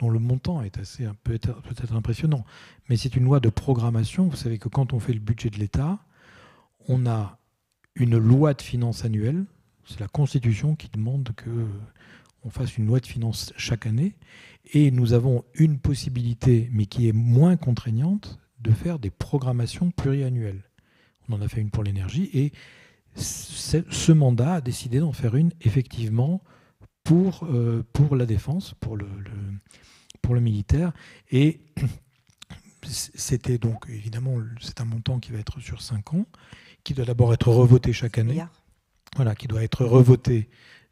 dont le montant est assez peut-être impressionnant. Mais c'est une loi de programmation. Vous savez que quand on fait le budget de l'État, on a une loi de finances annuelle c'est la Constitution qui demande que euh, on fasse une loi de finances chaque année. Et nous avons une possibilité, mais qui est moins contraignante, de faire des programmations pluriannuelles. On en a fait une pour l'énergie et ce mandat a décidé d'en faire une effectivement pour, euh, pour la défense, pour le, pour le militaire. Et c'était donc évidemment, c'est un montant qui va être sur 5 ans, qui doit d'abord être revoté chaque année voilà, qui doit être revoté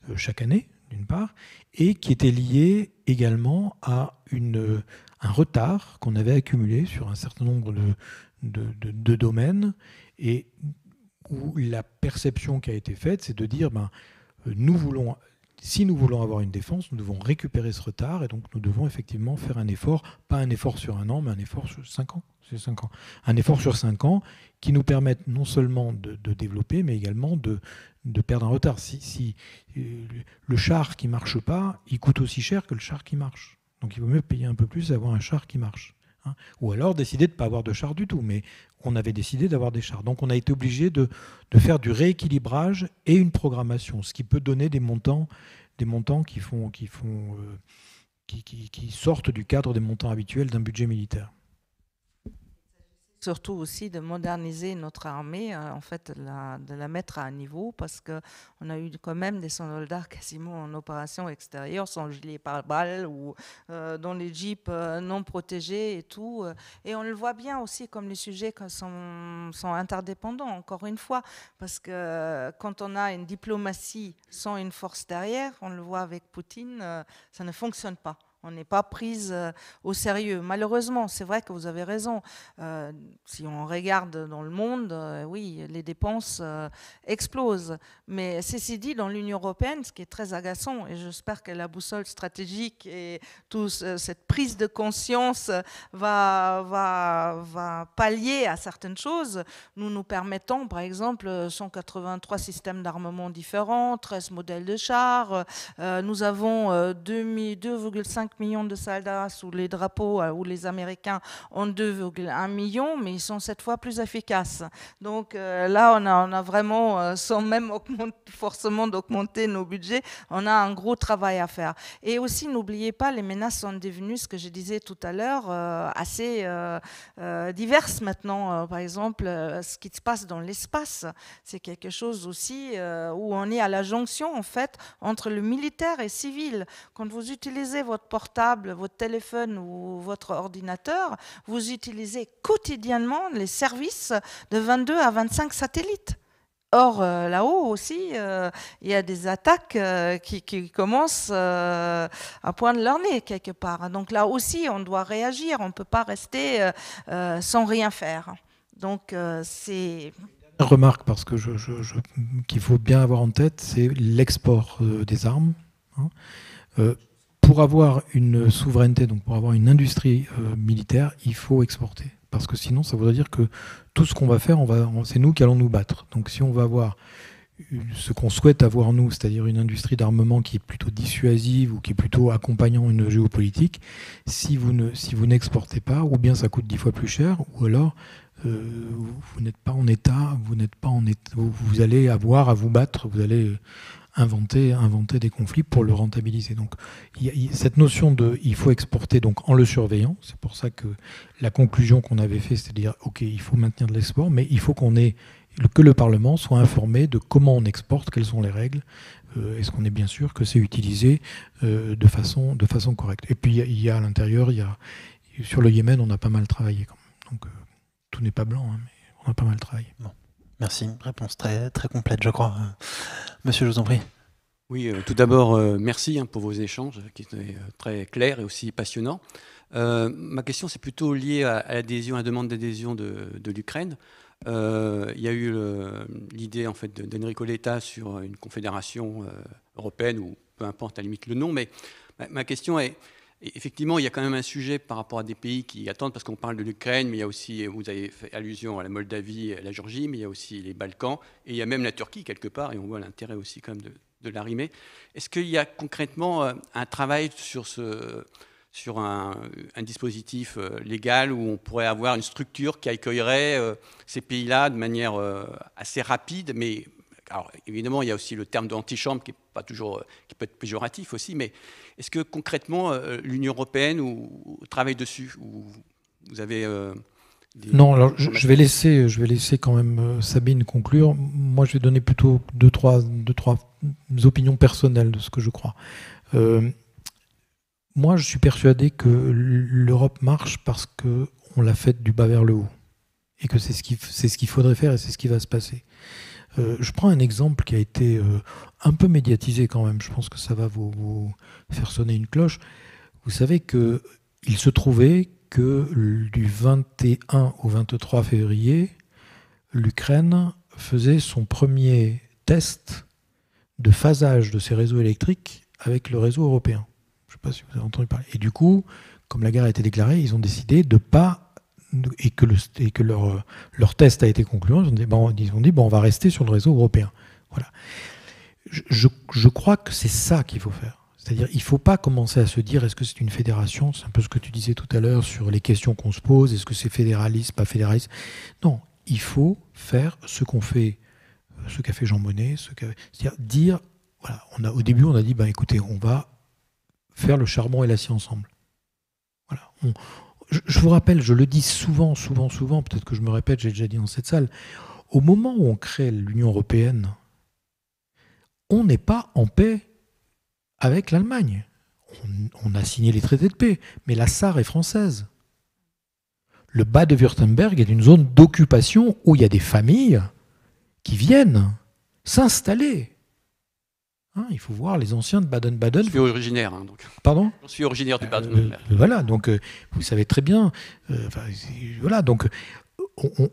euh, chaque année, d'une part, et qui était lié également à euh, un retard qu'on avait accumulé sur un certain nombre de, domaines, et où la perception qui a été faite, c'est de dire, ben, euh, nous voulons, si nous voulons avoir une défense, nous devons récupérer ce retard, et donc nous devons effectivement faire un effort, pas un effort sur un an, mais un effort sur cinq ans. 5 ans. Un effort sur 5 ans qui nous permette non seulement de, développer, mais également de, de perdre un retard. Si, euh, le char qui marche pas, il coûte aussi cher que le char qui marche. Donc il vaut mieux payer un peu plus et avoir un char qui marche. Hein. Ou alors décider de ne pas avoir de char du tout. Mais on avait décidé d'avoir des chars. Donc on a été obligé de, faire du rééquilibrage et une programmation, ce qui peut donner des montants, des montants qui, font, qui, font, euh, qui sortent du cadre des montants habituels d'un budget militaire surtout aussi de moderniser notre armée, euh, en fait, de la mettre à un niveau, parce qu'on a eu quand même des soldats quasiment en opération extérieure, sans gilet par balles ou euh, dans les jeeps euh, non protégés et tout. Et on le voit bien aussi comme les sujets sont, sont interdépendants, encore une fois, parce que quand on a une diplomatie sans une force derrière, on le voit avec Poutine, ça ne fonctionne pas. On n'est pas prise euh, au sérieux. Malheureusement, c'est vrai que vous avez raison. Euh, si on regarde dans le monde, euh, oui, les dépenses explosent. Mais ceci dit, dans l'Union européenne, ce qui est très agaçant, et j'espère que la boussole stratégique et toute cette prise de conscience va, va, va pallier à certaines choses, nous nous permettons, par exemple, 183 systèmes d'armement différents, 13 modèles de chars. nous avons 2,5 millions de soldats sous les drapeaux, euh, ou les Américains ont 2,1 millions, mais ils sont cette fois plus efficaces. Donc euh, là, on a, on a vraiment, euh, sans même forcément d'augmenter nos budgets, on a un gros travail à faire. Et aussi, n'oubliez pas, les menaces sont devenues, ce que je disais tout à l'heure, assez diverses maintenant. par exemple, ce qui se passe dans l'espace, c'est quelque chose aussi où on est à la jonction, en fait, entre le militaire et civil. Quand vous utilisez votre portefeuille portable, votre téléphone ou votre ordinateur, vous utilisez quotidiennement les services de 22 à 25 satellites. Or, euh, là-haut aussi, euh, il y a des attaques euh, qui, commencent à poindre leur nez quelque part. Donc là aussi, on doit réagir, on ne peut pas rester sans rien faire. Donc c'est... Remarque, parce que je, qu'il faut bien avoir en tête, c'est l'export des armes. Hein pour avoir une souveraineté, donc pour avoir une industrie euh, militaire, il faut exporter. Parce que sinon, ça voudrait dire que tout ce qu'on va faire, c'est nous qui allons nous battre. Donc si on va avoir ce qu'on souhaite avoir nous, c'est-à-dire une industrie d'armement qui est plutôt dissuasive ou qui est plutôt accompagnant une géopolitique, si vous ne si vous n'exportez pas, ou bien ça coûte dix fois plus cher, ou alors euh, vous n'êtes pas en état, vous n'êtes pas en vous, allez avoir à vous battre, vous allez inventer, inventer des conflits pour le rentabiliser. Donc cette notion de il faut exporter donc en le surveillant, c'est pour ça que la conclusion qu'on avait faite, c'est de dire ok, il faut maintenir de l'export, mais il faut qu'on ait que le Parlement soit informé de comment on exporte, quelles sont les règles, euh, est-ce qu'on est bien sûr que c'est utilisé euh, de, façon, de façon correcte. Et puis il y, a à l'intérieur, il y sur le Yémen, on a pas mal travaillé Donc euh, tout n'est pas blanc, hein, mais on a pas mal travaillé. Merci. Réponse très, très complète, je crois. Monsieur, je vous en prie. Oui, euh, tout d'abord, euh, merci hein, pour vos échanges qui étaient euh, très clairs et aussi passionnants. ma question, c'est plutôt lié à, l'adhésion, à la demande d'adhésion de, l'Ukraine. il y a eu l'idée en fait d'Enrico Letta sur une confédération européenne ou peu importe à la limite le nom, mais ma question est effectivement, il y a quand même un sujet par rapport à des pays qui attendent, parce qu'on parle de l'Ukraine, mais il y a aussi, vous avez fait allusion à la Moldavie, à la Géorgie, mais il y a aussi les Balkans, et il y a même la Turquie quelque part, et on voit l'intérêt aussi quand même de, l'arrimer. Est-ce qu'il y a concrètement euh, un travail sur, ce, sur un, un, dispositif euh, légal où on pourrait avoir une structure qui accueillerait euh, ces pays-là de manière assez rapide, mais alors évidemment, il y a aussi le terme d'antichambre qui, est pas toujours, euh, qui peut être péjoratif aussi, mais est-ce que concrètement euh, l'Union européenne ou, travaille dessus ou vous avez euh, Non, alors je, vais laisser, je vais laisser quand même Sabine conclure. Moi, je vais donner plutôt deux trois, deux, trois opinions personnelles de ce que je crois. moi, je suis persuadé que l'Europe marche parce que l'a faite du bas vers le haut et que c'est ce qu'il ce qu'il faudrait faire et c'est ce qui va se passer. Euh, je prends un exemple qui a été euh, un peu médiatisé quand même. Je pense que ça va vous, faire sonner une cloche. Vous savez que il se trouvait que du 21 au 23 février, l'Ukraine faisait son premier test de phasage de ses réseaux électriques avec le réseau européen. Je ne sais pas si vous avez entendu parler. Et du coup, comme la guerre a été déclarée, ils ont décidé de ne pas et que, le, que leur, leur, test a été concluant, ils ont dit, bon, ont dit bon, on va rester sur le réseau européen. Voilà. Je, crois que c'est ça qu'il faut faire. C'est-à-dire, il ne faut pas commencer à se dire est-ce que c'est une fédération C'est un peu ce que tu disais tout à l'heure sur les questions qu'on se pose est-ce que c'est fédéraliste, pas fédéraliste Non, il faut faire ce qu'on fait, ce qu'a fait Jean Monnet, ce c'est-à-dire dire voilà, on a, au début, on a dit ben, écoutez, on va faire le charbon et l'acier ensemble. Voilà. On, je, vous rappelle, je le dis souvent, souvent, souvent, peut-être que je me répète, j'ai déjà dit dans cette salle, au moment où on crée l'Union européenne, on n'est pas en paix avec l'Allemagne. On, on, a signé les traités de paix, mais la Sarre est française. Le bas de Württemberg est une zone d'occupation où il y a des familles qui viennent s'installer. Ah, il faut voir les anciens de Baden-Baden. Je suis originaire. Hein, donc. Pardon Je suis originaire du euh, Baden-Baden. Euh, voilà, donc euh, vous savez très bien. voilà, donc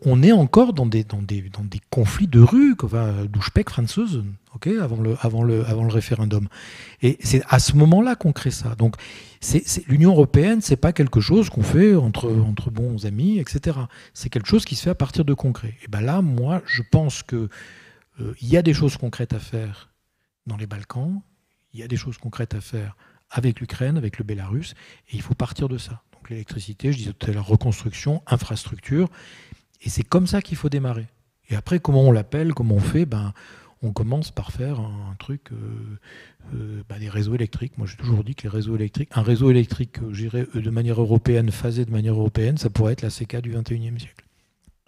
on, est encore dans des, dans des, dans des conflits de rue, enfin, douchepec, française, ok, avant, le, avant, le, avant le référendum. Et c'est à ce moment-là qu'on crée ça. Donc l'Union européenne, c'est pas quelque chose qu'on fait entre, entre bons amis, etc. C'est quelque chose qui se fait à partir de concret. Et bien là, moi, je pense qu'il il y a des choses concrètes à faire dans les Balkans. Il y a des choses concrètes à faire avec l'Ukraine, avec le Bélarus, et il faut partir de ça. Donc l'électricité, je disais tout à reconstruction, infrastructure, et c'est comme ça qu'il faut démarrer. Et après, comment on l'appelle, comment on fait ben, on commence par faire un, truc, euh, euh, ben, des réseaux électriques. Moi, j'ai toujours dit que les réseaux électriques, un réseau électrique géré euh, de manière européenne, phasé de manière européenne, ça pourrait être la CK du 21e siècle.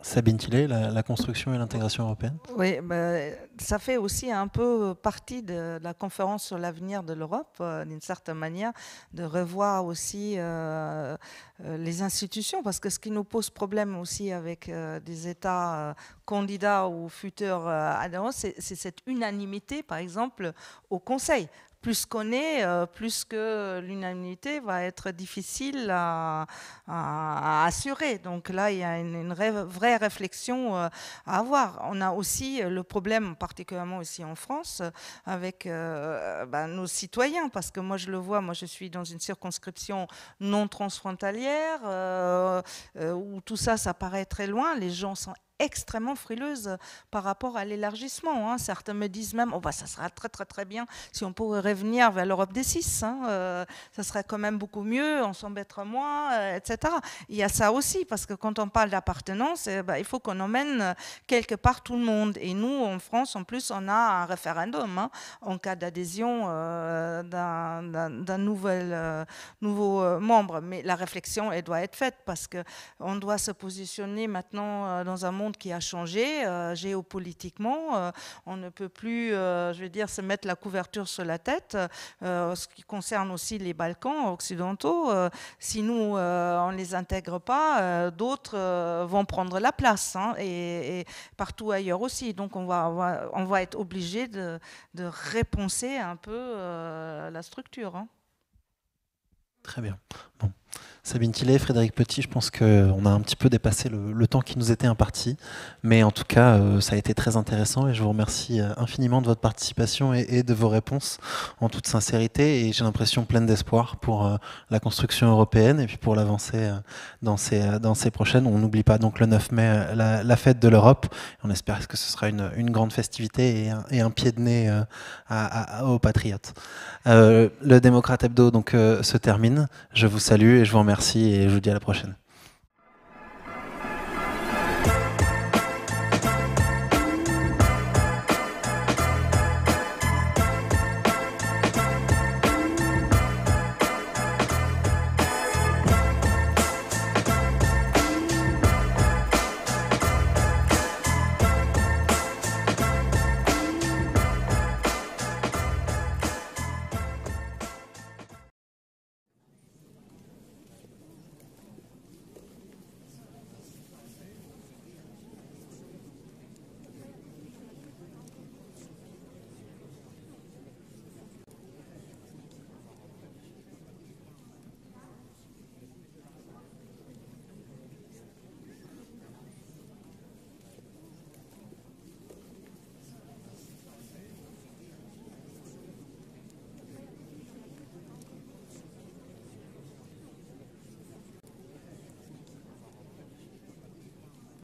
Sabine Tillet, la, construction et l'intégration européenne Oui, bah, ça fait aussi un peu partie de la conférence sur l'avenir de l'Europe, euh, d'une certaine manière, de revoir aussi euh, euh, les institutions, parce que ce qui nous pose problème aussi avec des États candidats ou futurs adhérents, c'est cette unanimité, par exemple, au Conseil plus qu'on est, euh, plus que l'unanimité va être difficile à, assurer. Donc là, il y a une, vraie réflexion euh, à avoir. On a aussi euh, le problème, particulièrement aussi en France, avec bah, nos citoyens, parce que moi je le vois, moi je suis dans une circonscription non transfrontalière, où tout ça, ça paraît très loin. Les gens sont extrêmement frileuse par rapport à l'élargissement. Hein. Certains me disent même, oh bah, ça sera très très très bien si on pouvait revenir vers l'Europe des six. Hein. Euh, ça serait quand même beaucoup mieux, on s'embêtera moins, euh, etc. Il y a ça aussi parce que quand on parle d'appartenance, eh ben, il faut qu'on emmène euh, quelque part tout le monde. Et nous, en France, en plus, on a un référendum hein, en cas d'adhésion d'un nouvel nouveau membre. Mais la réflexion, elle doit être faite parce qu'on doit se positionner maintenant dans un monde qui a changé euh, géopolitiquement. Euh, on ne peut plus, euh, je veux dire, se mettre la couverture sur la tête. ce qui concerne aussi les Balkans occidentaux, si nous, on ne les intègre pas, d'autres vont prendre la place hein, et, partout ailleurs aussi. Donc on va, on va, être obligé de, de, un peu la structure. Hein. Très bien. Bon. Sabine Tillet, Frédéric Petit, je pense qu'on a un petit peu dépassé le, temps qui nous était imparti. Mais en tout cas, euh, ça a été très intéressant et je vous remercie euh, infiniment de votre participation et, de vos réponses en toute sincérité. Et j'ai l'impression pleine d'espoir pour euh, la construction européenne et puis pour l'avancée dans, ces, dans ces prochaines. On n'oublie pas donc le 9 mai la, fête de l'Europe. On espère que ce sera une, une grande festivité et un, pied de nez aux patriotes. le démocrate hebdo donc, se termine. Je vous salue et je vous remercie merci et je vous dis à la prochaine.